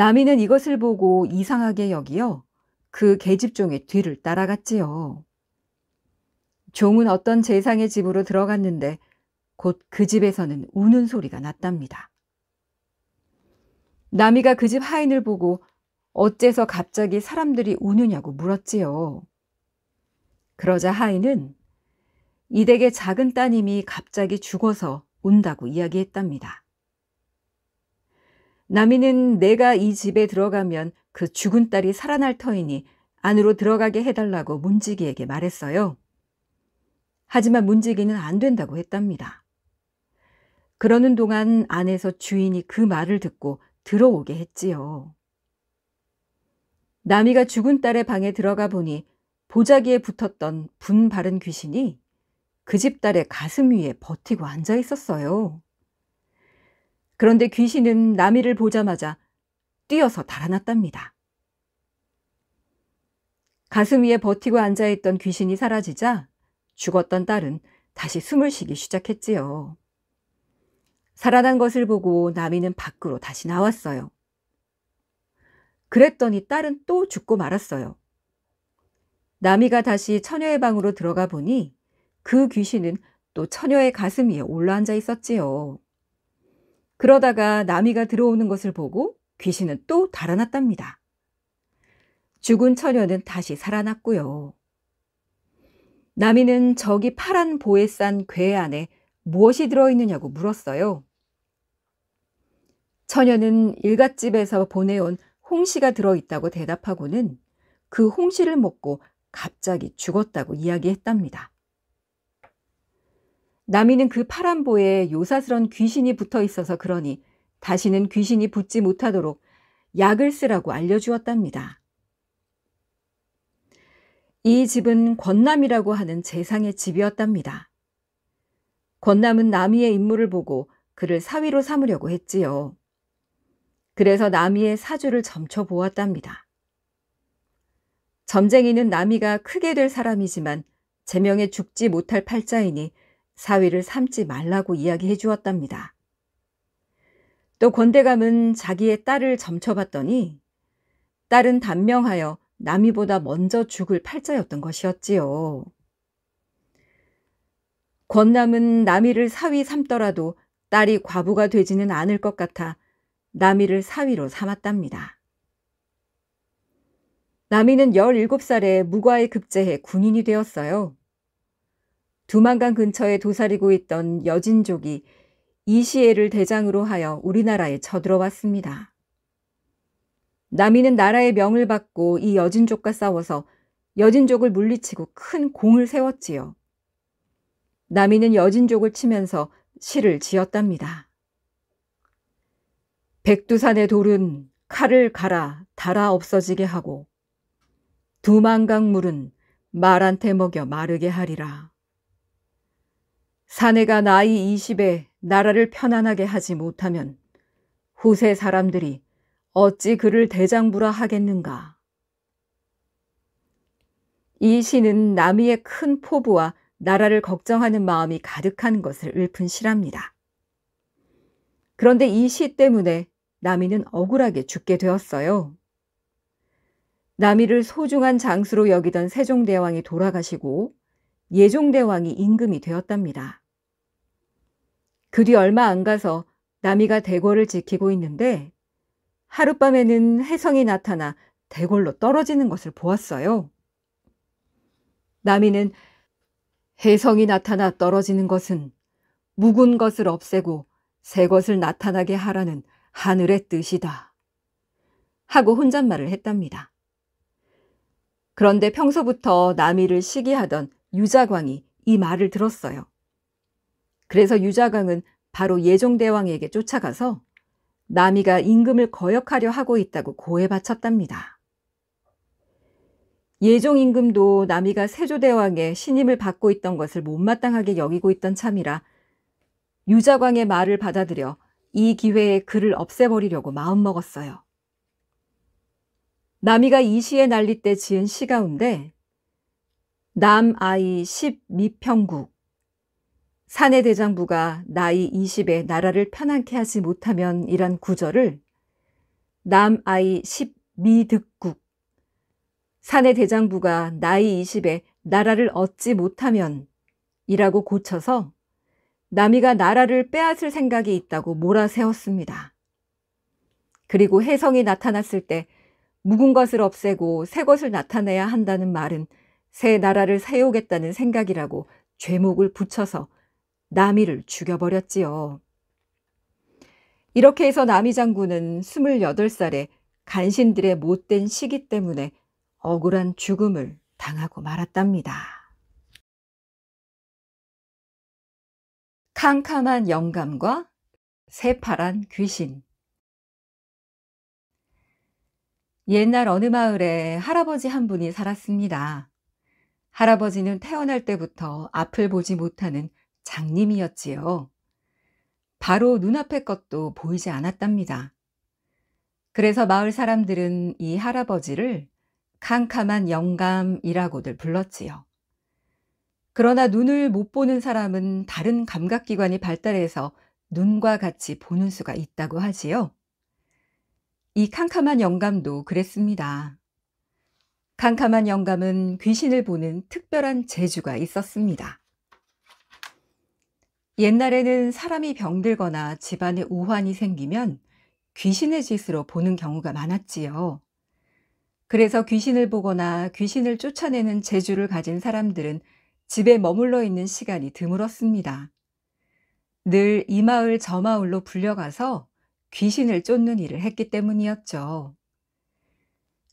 나미는 이것을 보고 이상하게 여기어 그 계집종의 뒤를 따라갔지요. 종은 어떤 재상의 집으로 들어갔는데 곧 그 집에서는 우는 소리가 났답니다. 나미가그 집 하인을 보고 어째서 갑자기 사람들이 우느냐고 물었지요. 그러자 하인은 이댁의 작은 따님이 갑자기 죽어서 운다고 이야기했답니다. 나미는 내가 이 집에 들어가면 그 죽은 딸이 살아날 터이니 안으로 들어가게 해달라고 문지기에게 말했어요. 하지만 문지기는 안 된다고 했답니다. 그러는 동안 안에서 주인이 그 말을 듣고 들어오게 했지요. 나미가 죽은 딸의 방에 들어가 보니 보자기에 붙었던 분 바른 귀신이 그 집 딸의 가슴 위에 버티고 앉아 있었어요. 그런데 귀신은 나미를 보자마자 뛰어서 달아났답니다. 가슴 위에 버티고 앉아있던 귀신이 사라지자 죽었던 딸은 다시 숨을 쉬기 시작했지요. 살아난 것을 보고 나미는 밖으로 다시 나왔어요. 그랬더니 딸은 또 죽고 말았어요. 나미가 다시 처녀의 방으로 들어가 보니 그 귀신은 또 처녀의 가슴 위에 올라앉아 있었지요. 그러다가 나미가 들어오는 것을 보고 귀신은 또 달아났답니다. 죽은 처녀는 다시 살아났고요. 나미는 저기 파란 보에 싼 괴 안에 무엇이 들어있느냐고 물었어요. 처녀는 일갓집에서 보내온 홍시가 들어있다고 대답하고는 그 홍시를 먹고 갑자기 죽었다고 이야기했답니다. 나미는그 파란보에 요사스런 귀신이 붙어 있어서 그러니 다시는 귀신이 붙지 못하도록 약을 쓰라고 알려주었답니다. 이 집은 권남이라고 하는 재상의 집이었답니다. 권남은 나미의 임무를 보고 그를 사위로 삼으려고 했지요. 그래서 나미의 사주를 점쳐보았답니다. 점쟁이는 나미가 크게 될 사람이지만 제명에 죽지 못할 팔자이니 사위를 삼지 말라고 이야기해 주었답니다. 또 권대감은 자기의 딸을 점쳐봤더니 딸은 단명하여 남이보다 먼저 죽을 팔자였던 것이었지요. 권남은 남이를 사위 삼더라도 딸이 과부가 되지는 않을 것 같아 남이를 사위로 삼았답니다. 남이는 17살에 무과에 급제해 군인이 되었어요. 두만강 근처에 도사리고 있던 여진족이 이시애를 대장으로 하여 우리나라에 쳐들어왔습니다. 남이는 나라의 명을 받고 이 여진족과 싸워서 여진족을 물리치고 큰 공을 세웠지요. 남이는 여진족을 치면서 시를 지었답니다. 백두산의 돌은 칼을 갈아 달아 없어지게 하고 두만강 물은 말한테 먹여 마르게 하리라. 사내가 나이 20에 나라를 편안하게 하지 못하면 후세 사람들이 어찌 그를 대장부라 하겠는가. 이 시는 남이의 큰 포부와 나라를 걱정하는 마음이 가득한 것을 읊은 시랍니다. 그런데 이 시 때문에 남이는 억울하게 죽게 되었어요. 남이를 소중한 장수로 여기던 세종대왕이 돌아가시고 예종대왕이 임금이 되었답니다. 그뒤 얼마 안 가서 나미가 대궐을 지키고 있는데 하룻밤에는 혜성이 나타나 대궐로 떨어지는 것을 보았어요. 나미는 혜성이 나타나 떨어지는 것은 묵은 것을 없애고 새 것을 나타나게 하라는 하늘의 뜻이다. 하고 혼잣말을 했답니다. 그런데 평소부터 나미를 시기하던 유자광이 이 말을 들었어요. 그래서 유자강은 바로 예종대왕에게 쫓아가서 남이가 임금을 거역하려 하고 있다고 고해 바쳤답니다. 예종 임금도 남이가 세조대왕의 신임을 받고 있던 것을 못마땅하게 여기고 있던 참이라 유자광의 말을 받아들여 이 기회에 그를 없애버리려고 마음먹었어요. 남이가 이시에 난리 때 지은 시 가운데 남아이 십미평국 사내 대장부가 나이 20에 나라를 편안케 하지 못하면 이란 구절을 남아이 10미득국 사내 대장부가 나이 20에 나라를 얻지 못하면 이라고 고쳐서 남이가 나라를 빼앗을 생각이 있다고 몰아세웠습니다. 그리고 혜성이 나타났을 때 묵은 것을 없애고 새 것을 나타내야 한다는 말은 새 나라를 세우겠다는 생각이라고 죄목을 붙여서 나미를 죽여버렸지요. 이렇게 해서 나미 장군은 28살에 간신들의 못된 시기 때문에 억울한 죽음을 당하고 말았답니다. 캄캄한 영감과 새파란 귀신 옛날 어느 마을에 할아버지 한 분이 살았습니다. 할아버지는 태어날 때부터 앞을 보지 못하는 장님이었지요. 바로 눈앞의 것도 보이지 않았답니다. 그래서 마을 사람들은 이 할아버지를 캄캄한 영감이라고들 불렀지요. 그러나 눈을 못 보는 사람은 다른 감각기관이 발달해서 눈과 같이 보는 수가 있다고 하지요. 이 캄캄한 영감도 그랬습니다. 캄캄한 영감은 귀신을 보는 특별한 재주가 있었습니다. 옛날에는 사람이 병들거나 집안에 우환이 생기면 귀신의 짓으로 보는 경우가 많았지요. 그래서 귀신을 보거나 귀신을 쫓아내는 재주를 가진 사람들은 집에 머물러 있는 시간이 드물었습니다. 늘 이 마을 저 마을로 불려가서 귀신을 쫓는 일을 했기 때문이었죠.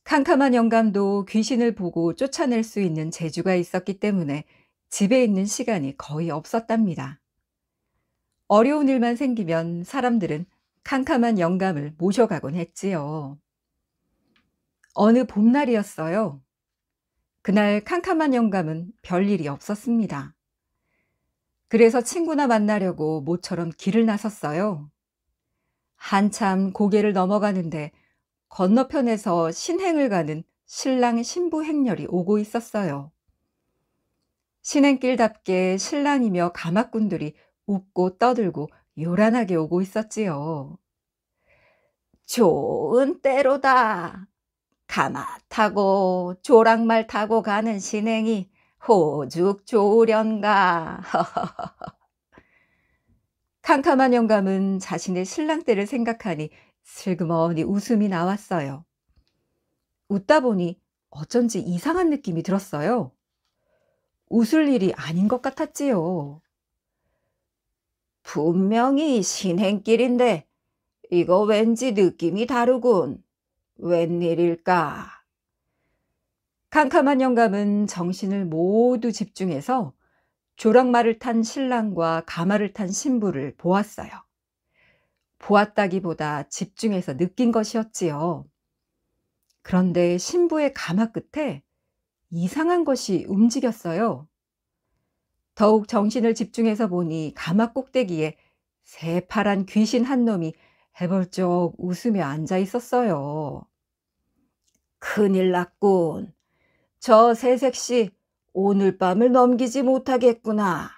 캄캄한 영감도 귀신을 보고 쫓아낼 수 있는 재주가 있었기 때문에 집에 있는 시간이 거의 없었답니다. 어려운 일만 생기면 사람들은 캄캄한 영감을 모셔가곤 했지요. 어느 봄날이었어요. 그날 캄캄한 영감은 별일이 없었습니다. 그래서 친구나 만나려고 모처럼 길을 나섰어요. 한참 고개를 넘어가는데 건너편에서 신행을 가는 신랑 신부 행렬이 오고 있었어요. 신행길답게 신랑이며 가마꾼들이 웃고 떠들고 요란하게 오고 있었지요. 좋은 때로다. 가마 타고 조랑말 타고 가는 신행이 호죽 좋으련가. (laughs) 캄캄한 영감은 자신의 신랑 때를 생각하니 슬그머니 웃음이 나왔어요. 웃다 보니 어쩐지 이상한 느낌이 들었어요. 웃을 일이 아닌 것 같았지요. 분명히 신행길인데 이거 왠지 느낌이 다르군. 웬일일까? 캄캄한 영감은 정신을 모두 집중해서 조랑말을 탄 신랑과 가마를 탄 신부를 보았어요. 보았다기보다 집중해서 느낀 것이었지요. 그런데 신부의 가마 끝에 이상한 것이 움직였어요. 더욱 정신을 집중해서 보니 가마 꼭대기에 새파란 귀신 한 놈이 해벌쩍 웃으며 앉아 있었어요. 큰일 났군. 저 새색시 오늘 밤을 넘기지 못하겠구나.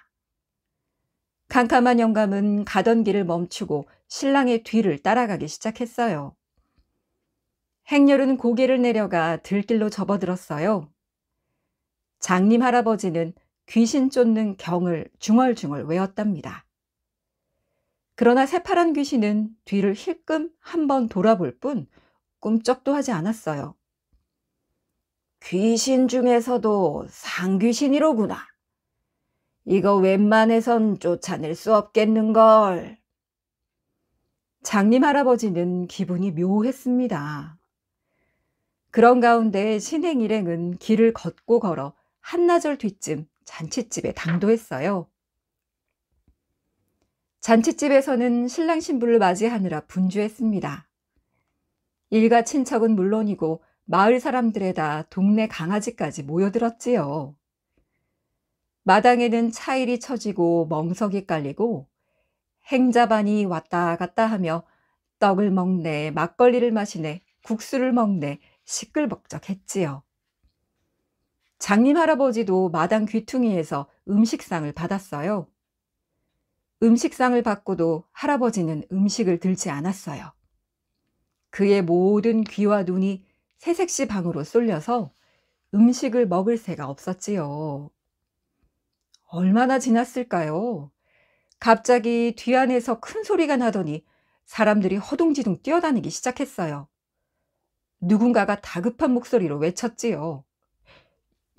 캄캄한 영감은 가던 길을 멈추고 신랑의 뒤를 따라가기 시작했어요. 행렬은 고개를 내려가 들길로 접어들었어요. 장님 할아버지는 귀신 쫓는 경을 중얼중얼 외웠답니다. 그러나 새파란 귀신은 뒤를 힐끔 한 번 돌아볼 뿐 꿈쩍도 하지 않았어요. 귀신 중에서도 상귀신이로구나. 이거 웬만해선 쫓아낼 수 없겠는걸. 장님 할아버지는 기분이 묘했습니다. 그런 가운데 신행 일행은 길을 걷고 걸어 한나절 뒤쯤 잔칫집에 당도했어요. 잔칫집에서는 신랑 신부를 맞이하느라 분주했습니다. 일가 친척은 물론이고 마을 사람들에다 동네 강아지까지 모여들었지요. 마당에는 차일이 처지고 멍석이 깔리고 행자반이 왔다 갔다 하며 떡을 먹네 막걸리를 마시네 국수를 먹네 시끌벅적했지요. 장님 할아버지도 마당 귀퉁이에서 음식상을 받았어요. 음식상을 받고도 할아버지는 음식을 들지 않았어요. 그의 모든 귀와 눈이 새색시 방으로 쏠려서 음식을 먹을 새가 없었지요. 얼마나 지났을까요? 갑자기 뒤안에서 큰 소리가 나더니 사람들이 허둥지둥 뛰어다니기 시작했어요. 누군가가 다급한 목소리로 외쳤지요.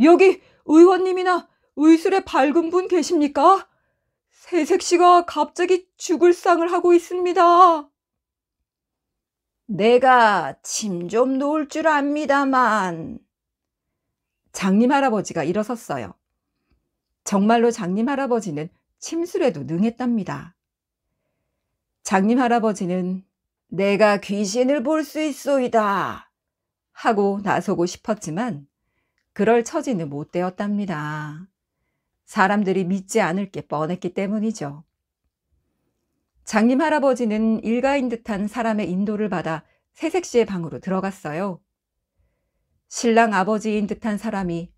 여기 의원님이나 의술의 밝은 분 계십니까? 세색씨가 갑자기 죽을 상을 하고 있습니다. 내가 침 좀 놓을 줄 압니다만. 장님 할아버지가 일어섰어요. 정말로 장님 할아버지는 침술에도 능했답니다. 장님 할아버지는 내가 귀신을 볼 수 있소이다 하고 나서고 싶었지만 그럴 처지는 못 되었답니다. 사람들이 믿지 않을 게 뻔했기 때문이죠. 장님 할아버지는 일가인 듯한 사람의 인도를 받아 새색 시의 방으로 들어갔어요. 신랑 아버지인 듯한 사람이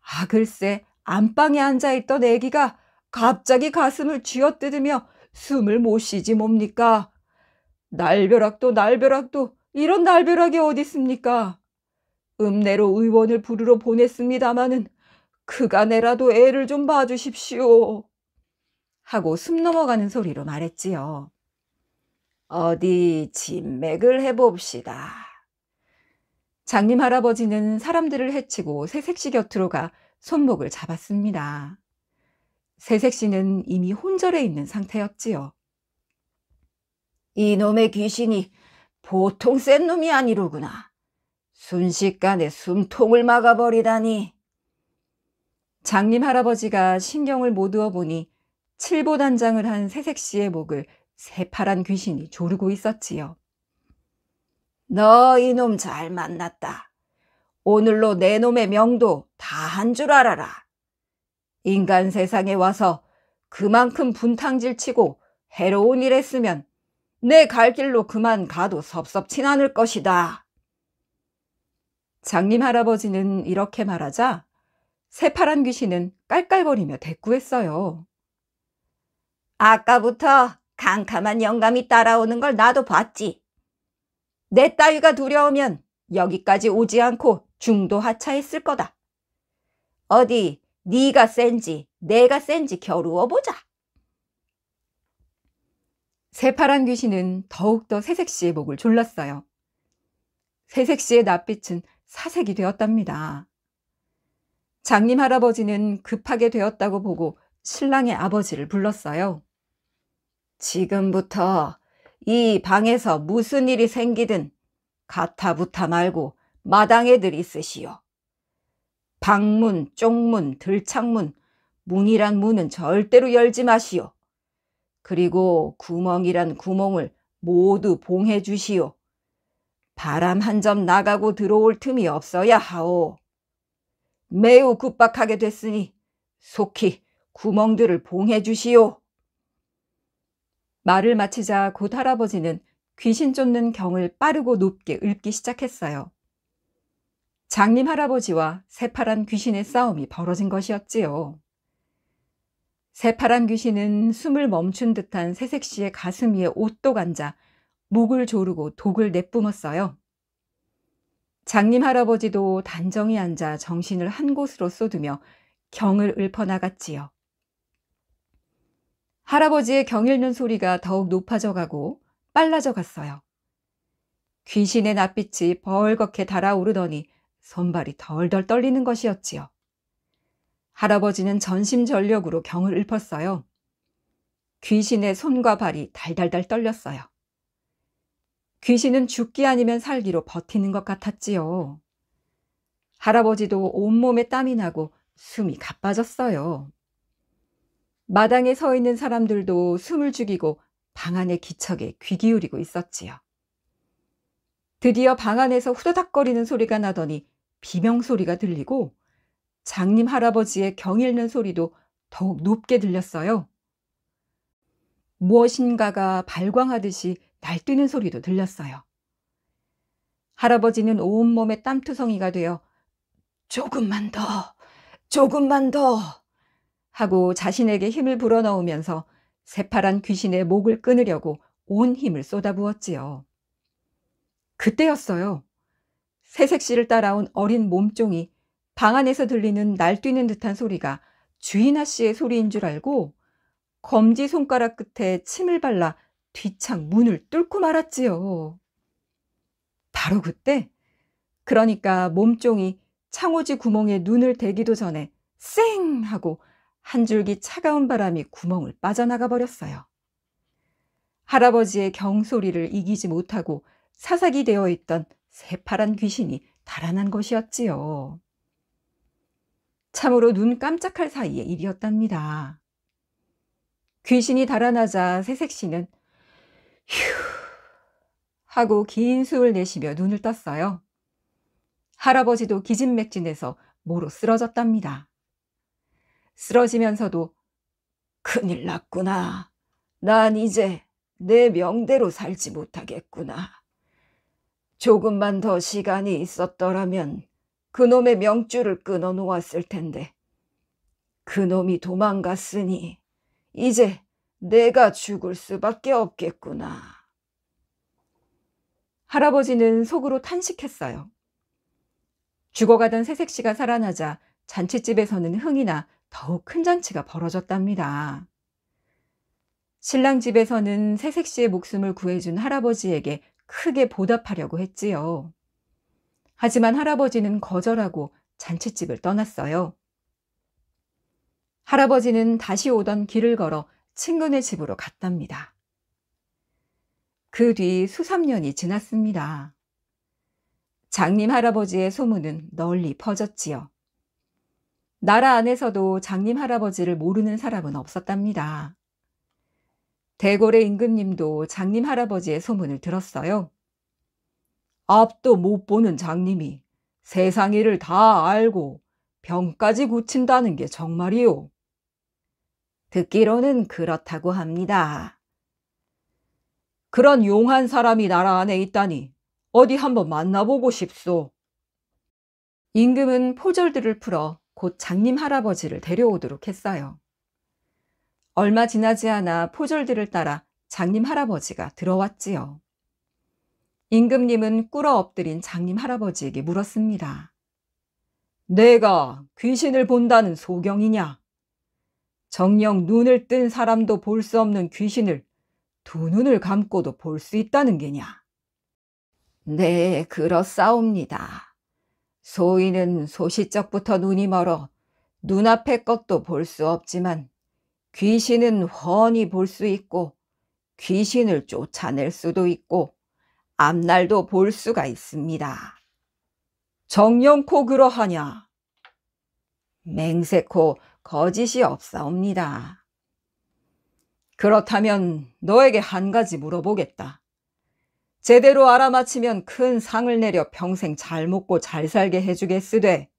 아 글쎄 안방에 앉아있던 애기가 갑자기 가슴을 쥐어뜯으며 숨을 못 쉬지 뭡니까? 날벼락도 날벼락도 이런 날벼락이 어디 있습니까? 읍내로 의원을 부르러 보냈습니다마는 그가 내라도 애를 좀 봐주십시오. 하고 숨 넘어가는 소리로 말했지요. 어디 진맥을 해봅시다. 장님 할아버지는 사람들을 해치고 새색시 곁으로 가 손목을 잡았습니다. 새색시는 이미 혼절해 있는 상태였지요. 이놈의 귀신이 보통 센 놈이 아니로구나. 순식간에 숨통을 막아버리다니. 장님 할아버지가 신경을 못두어 보니 칠보 단장을 한 새색시의 목을 새파란 귀신이 조르고 있었지요. 너 이놈 잘 만났다. 오늘로 내 놈의 명도 다 한 줄 알아라. 인간 세상에 와서 그만큼 분탕질 치고 해로운 일 했으면 내 갈 길로 그만 가도 섭섭치 않을 것이다. 장님 할아버지는 이렇게 말하자 새파란 귀신은 깔깔거리며 대꾸했어요. 아까부터 캄캄한 영감이 따라오는 걸 나도 봤지. 내 따위가 두려우면 여기까지 오지 않고 중도 하차했을 거다. 어디 네가 센지 내가 센지 겨루어보자. 새파란 귀신은 더욱더 새색씨의 목을 졸랐어요. 새색씨의 낯빛은 사색이 되었답니다. 장님 할아버지는 급하게 되었다고 보고 신랑의 아버지를 불렀어요. 지금부터 이 방에서 무슨 일이 생기든 가타부타 말고 마당에들 있으시오. 방문, 쪽문, 들창문, 문이란 문은 절대로 열지 마시오. 그리고 구멍이란 구멍을 모두 봉해 주시오. 바람 한 점 나가고 들어올 틈이 없어야 하오. 매우 급박하게 됐으니 속히 구멍들을 봉해 주시오. 말을 마치자 곧 할아버지는 귀신 쫓는 경을 빠르고 높게 읊기 시작했어요. 장님 할아버지와 새파란 귀신의 싸움이 벌어진 것이었지요. 새파란 귀신은 숨을 멈춘 듯한 새색시의 가슴 위에 옷도 간자 목을 조르고 독을 내뿜었어요. 장님 할아버지도 단정히 앉아 정신을 한 곳으로 쏟으며 경을 읊어나갔지요. 할아버지의 경 읽는 소리가 더욱 높아져가고 빨라져갔어요. 귀신의 낯빛이 벌겋게 달아오르더니 손발이 덜덜 떨리는 것이었지요. 할아버지는 전심전력으로 경을 읊었어요. 귀신의 손과 발이 달달달 떨렸어요. 귀신은 죽기 아니면 살기로 버티는 것 같았지요. 할아버지도 온몸에 땀이 나고 숨이 가빠졌어요. 마당에 서 있는 사람들도 숨을 죽이고 방 안의 기척에 귀 기울이고 있었지요. 드디어 방 안에서 후다닥거리는 소리가 나더니 비명 소리가 들리고 장님 할아버지의 경 읽는 소리도 더욱 높게 들렸어요. 무엇인가가 발광하듯이 날뛰는 소리도 들렸어요. 할아버지는 온몸에 땀투성이가 되어 조금만 더, 조금만 더 하고 자신에게 힘을 불어넣으면서 새파란 귀신의 목을 끊으려고 온 힘을 쏟아부었지요. 그때였어요. 새색시를 따라온 어린 몸종이 방 안에서 들리는 날뛰는 듯한 소리가 주인아 씨의 소리인 줄 알고 검지 손가락 끝에 침을 발라 뒤창 문을 뚫고 말았지요. 바로 그때 그러니까 몸종이 창호지 구멍에 눈을 대기도 전에 쌩 하고 한 줄기 차가운 바람이 구멍을 빠져나가 버렸어요. 할아버지의 경소리를 이기지 못하고 사삭이 되어 있던 새파란 귀신이 달아난 것이었지요. 참으로 눈 깜짝할 사이의 일이었답니다. 귀신이 달아나자 새색씨는 휴 하고 긴 숨을 내쉬며 눈을 떴어요. 할아버지도 기진맥진해서 모로 쓰러졌답니다. 쓰러지면서도 큰일 났구나. 난 이제 내 명대로 살지 못하겠구나. 조금만 더 시간이 있었더라면 그놈의 명줄을 끊어 놓았을 텐데. 그놈이 도망갔으니 이제 내가 죽을 수밖에 없겠구나. 할아버지는 속으로 탄식했어요. 죽어가던 새색씨가 살아나자 잔치집에서는 흥이나 더욱 큰 잔치가 벌어졌답니다. 신랑 집에서는 새색씨의 목숨을 구해준 할아버지에게 크게 보답하려고 했지요. 하지만 할아버지는 거절하고 잔치집을 떠났어요. 할아버지는 다시 오던 길을 걸어 친구네 집으로 갔답니다. 그 뒤 수삼년이 지났습니다. 장님 할아버지의 소문은 널리 퍼졌지요. 나라 안에서도 장님 할아버지를 모르는 사람은 없었답니다. 대궐의 임금님도 장님 할아버지의 소문을 들었어요. 앞도 못 보는 장님이 세상 일을 다 알고 병까지 고친다는 게 정말이요. 듣기로는 그렇다고 합니다. 그런 용한 사람이 나라 안에 있다니 어디 한번 만나보고 싶소. 임금은 포절들을 풀어 곧 장님 할아버지를 데려오도록 했어요. 얼마 지나지 않아 포절들을 따라 장님 할아버지가 들어왔지요. 임금님은 꿇어 엎드린 장님 할아버지에게 물었습니다. 내가 귀신을 본다는 소경이냐? 정녕 눈을 뜬 사람도 볼 수 없는 귀신을 두 눈을 감고도 볼 수 있다는 게냐? 네, 그렇사옵니다. 소인은 소시적부터 눈이 멀어 눈앞의 것도 볼 수 없지만 귀신은 훤히 볼 수 있고 귀신을 쫓아낼 수도 있고 앞날도 볼 수가 있습니다. 정령코 그러하냐? 맹세코 거짓이 없사옵니다. 그렇다면 너에게 한 가지 물어보겠다. 제대로 알아맞히면 큰 상을 내려 평생 잘 먹고 잘 살게 해주겠으되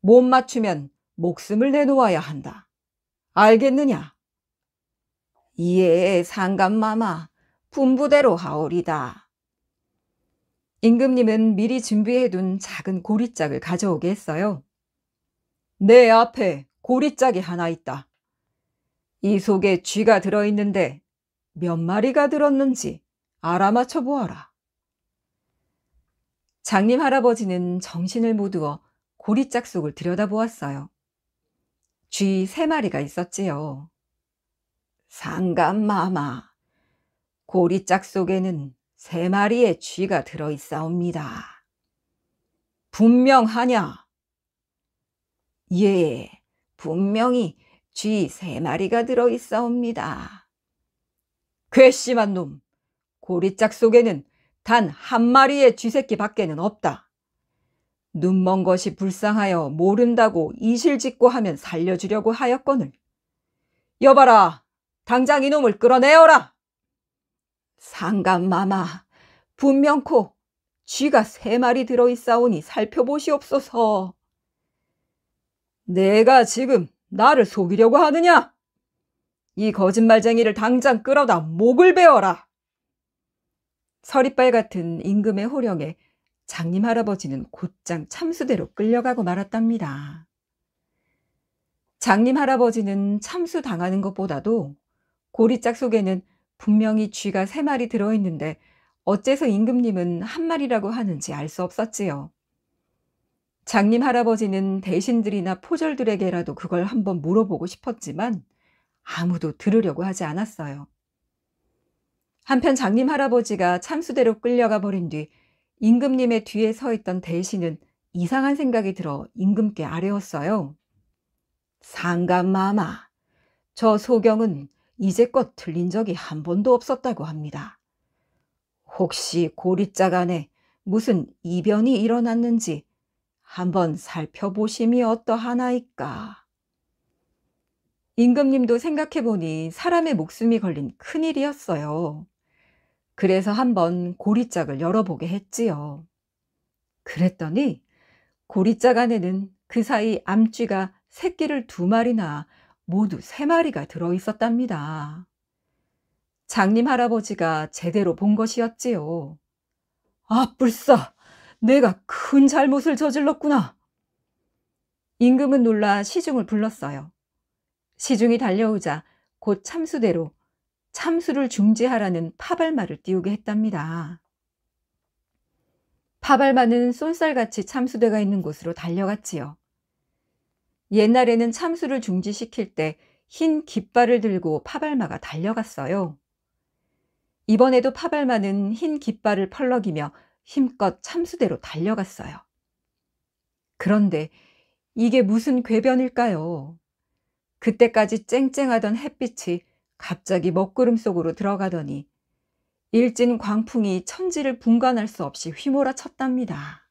못 맞추면 목숨을 내놓아야 한다. 알겠느냐? 이에 상감마마 분부대로 하오리다. 임금님은 미리 준비해둔 작은 고리짝을 가져오게 했어요. 내 네, 앞에 고리짝이 하나 있다. 이 속에 쥐가 들어있는데 몇 마리가 들었는지 알아맞혀 보아라. 장님 할아버지는 정신을 못 두어 고리짝 속을 들여다보았어요. 쥐 세 마리가 있었지요. 상감마마, 고리짝 속에는 세 마리의 쥐가 들어있사옵니다. 분명하냐? 예, 분명히 쥐 세 마리가 들어있사옵니다 괘씸한 놈! 고리짝 속에는 단 한 마리의 쥐새끼 밖에는 없다. 눈먼 것이 불쌍하여 모른다고 이실짓고 하면 살려주려고 하였거늘. 여봐라! 당장 이놈을 끌어내어라! 상감마마, 분명코 쥐가 세 마리 들어있사오니 살펴보시옵소서. 내가 지금 나를 속이려고 하느냐? 이 거짓말쟁이를 당장 끌어다 목을 베어라. 서리빨 같은 임금의 호령에 장님 할아버지는 곧장 참수대로 끌려가고 말았답니다. 장님 할아버지는 참수 당하는 것보다도 고리짝 속에는 분명히 쥐가 세 마리 들어있는데 어째서 임금님은 한 마리라고 하는지 알 수 없었지요. 장님 할아버지는 대신들이나 포절들에게라도 그걸 한번 물어보고 싶었지만 아무도 들으려고 하지 않았어요. 한편 장님 할아버지가 참수대로 끌려가 버린 뒤 임금님의 뒤에 서 있던 대신은 이상한 생각이 들어 임금께 아뢰었어요. 상감마마, 저 소경은 이제껏 틀린 적이 한 번도 없었다고 합니다. 혹시 고리짝 안에 무슨 이변이 일어났는지 한번 살펴보심이 어떠하나이까. 임금님도 생각해보니 사람의 목숨이 걸린 큰일이었어요. 그래서 한번 고리짝을 열어보게 했지요. 그랬더니 고리짝 안에는 그 사이 암쥐가 새끼를 두 마리나 모두 세 마리가 들어 있었답니다. 장님 할아버지가 제대로 본 것이었지요. 아, 불사! 내가 큰 잘못을 저질렀구나. 임금은 놀라 시중을 불렀어요. 시중이 달려오자 곧 참수대로 참수를 중지하라는 파발마를 띄우게 했답니다. 파발마는 쏜살같이 참수대가 있는 곳으로 달려갔지요. 옛날에는 참수를 중지시킬 때 흰 깃발을 들고 파발마가 달려갔어요. 이번에도 파발마는 흰 깃발을 펄럭이며 힘껏 참수대로 달려갔어요. 그런데 이게 무슨 궤변일까요? 그때까지 쨍쨍하던 햇빛이 갑자기 먹구름 속으로 들어가더니 일진 광풍이 천지를 분간할 수 없이 휘몰아쳤답니다.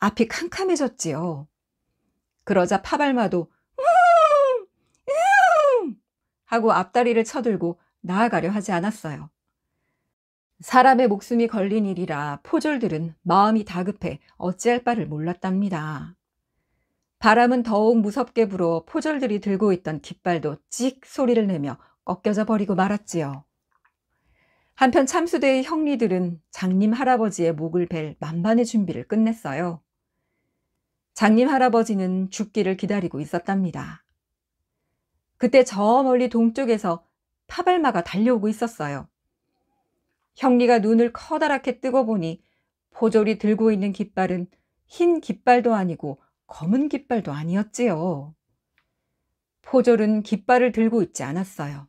앞이 캄캄해졌지요. 그러자 파발마도 으음! 으음! 하고 앞다리를 쳐들고 나아가려 하지 않았어요. 사람의 목숨이 걸린 일이라 포졸들은 마음이 다급해 어찌할 바를 몰랐답니다. 바람은 더욱 무섭게 불어 포졸들이 들고 있던 깃발도 찍 소리를 내며 꺾여져 버리고 말았지요. 한편 참수대의 형리들은 장님 할아버지의 목을 벨 만반의 준비를 끝냈어요. 장님 할아버지는 죽기를 기다리고 있었답니다. 그때 저 멀리 동쪽에서 파발마가 달려오고 있었어요. 형리가 눈을 커다랗게 뜨고 보니 포졸이 들고 있는 깃발은 흰 깃발도 아니고 검은 깃발도 아니었지요. 포졸은 깃발을 들고 있지 않았어요.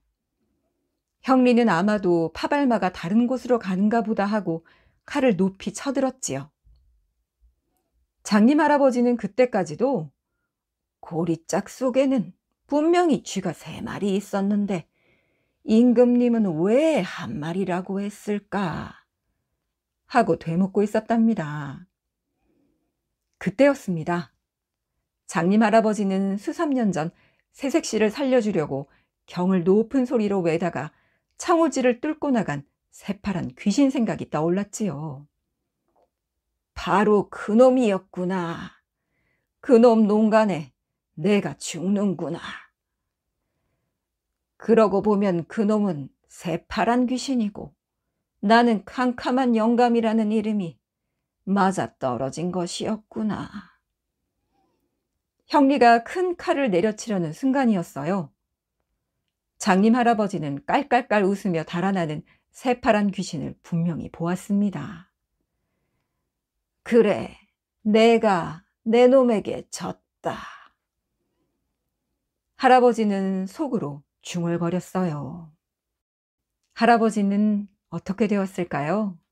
형리는 아마도 파발마가 다른 곳으로 가는가 보다 하고 칼을 높이 쳐들었지요. 장님 할아버지는 그때까지도 고리짝 속에는 분명히 쥐가 세 마리 있었는데 임금님은 왜 한 말이라고 했을까? 하고 되묻고 있었답니다. 그때였습니다. 장님 할아버지는 수삼년 전 새색 씨를 살려주려고 경을 높은 소리로 외다가 창호지를 뚫고 나간 새파란 귀신 생각이 떠올랐지요. 바로 그놈이었구나. 그놈 농간에 내가 죽는구나. 그러고 보면 그놈은 새파란 귀신이고 나는 캄캄한 영감이라는 이름이 맞아떨어진 것이었구나. 형리가 큰 칼을 내려치려는 순간이었어요. 장님 할아버지는 깔깔깔 웃으며 달아나는 새파란 귀신을 분명히 보았습니다. 그래, 내가 내 놈에게 졌다. 할아버지는 속으로 중얼거렸어요. 할아버지는 어떻게 되었을까요?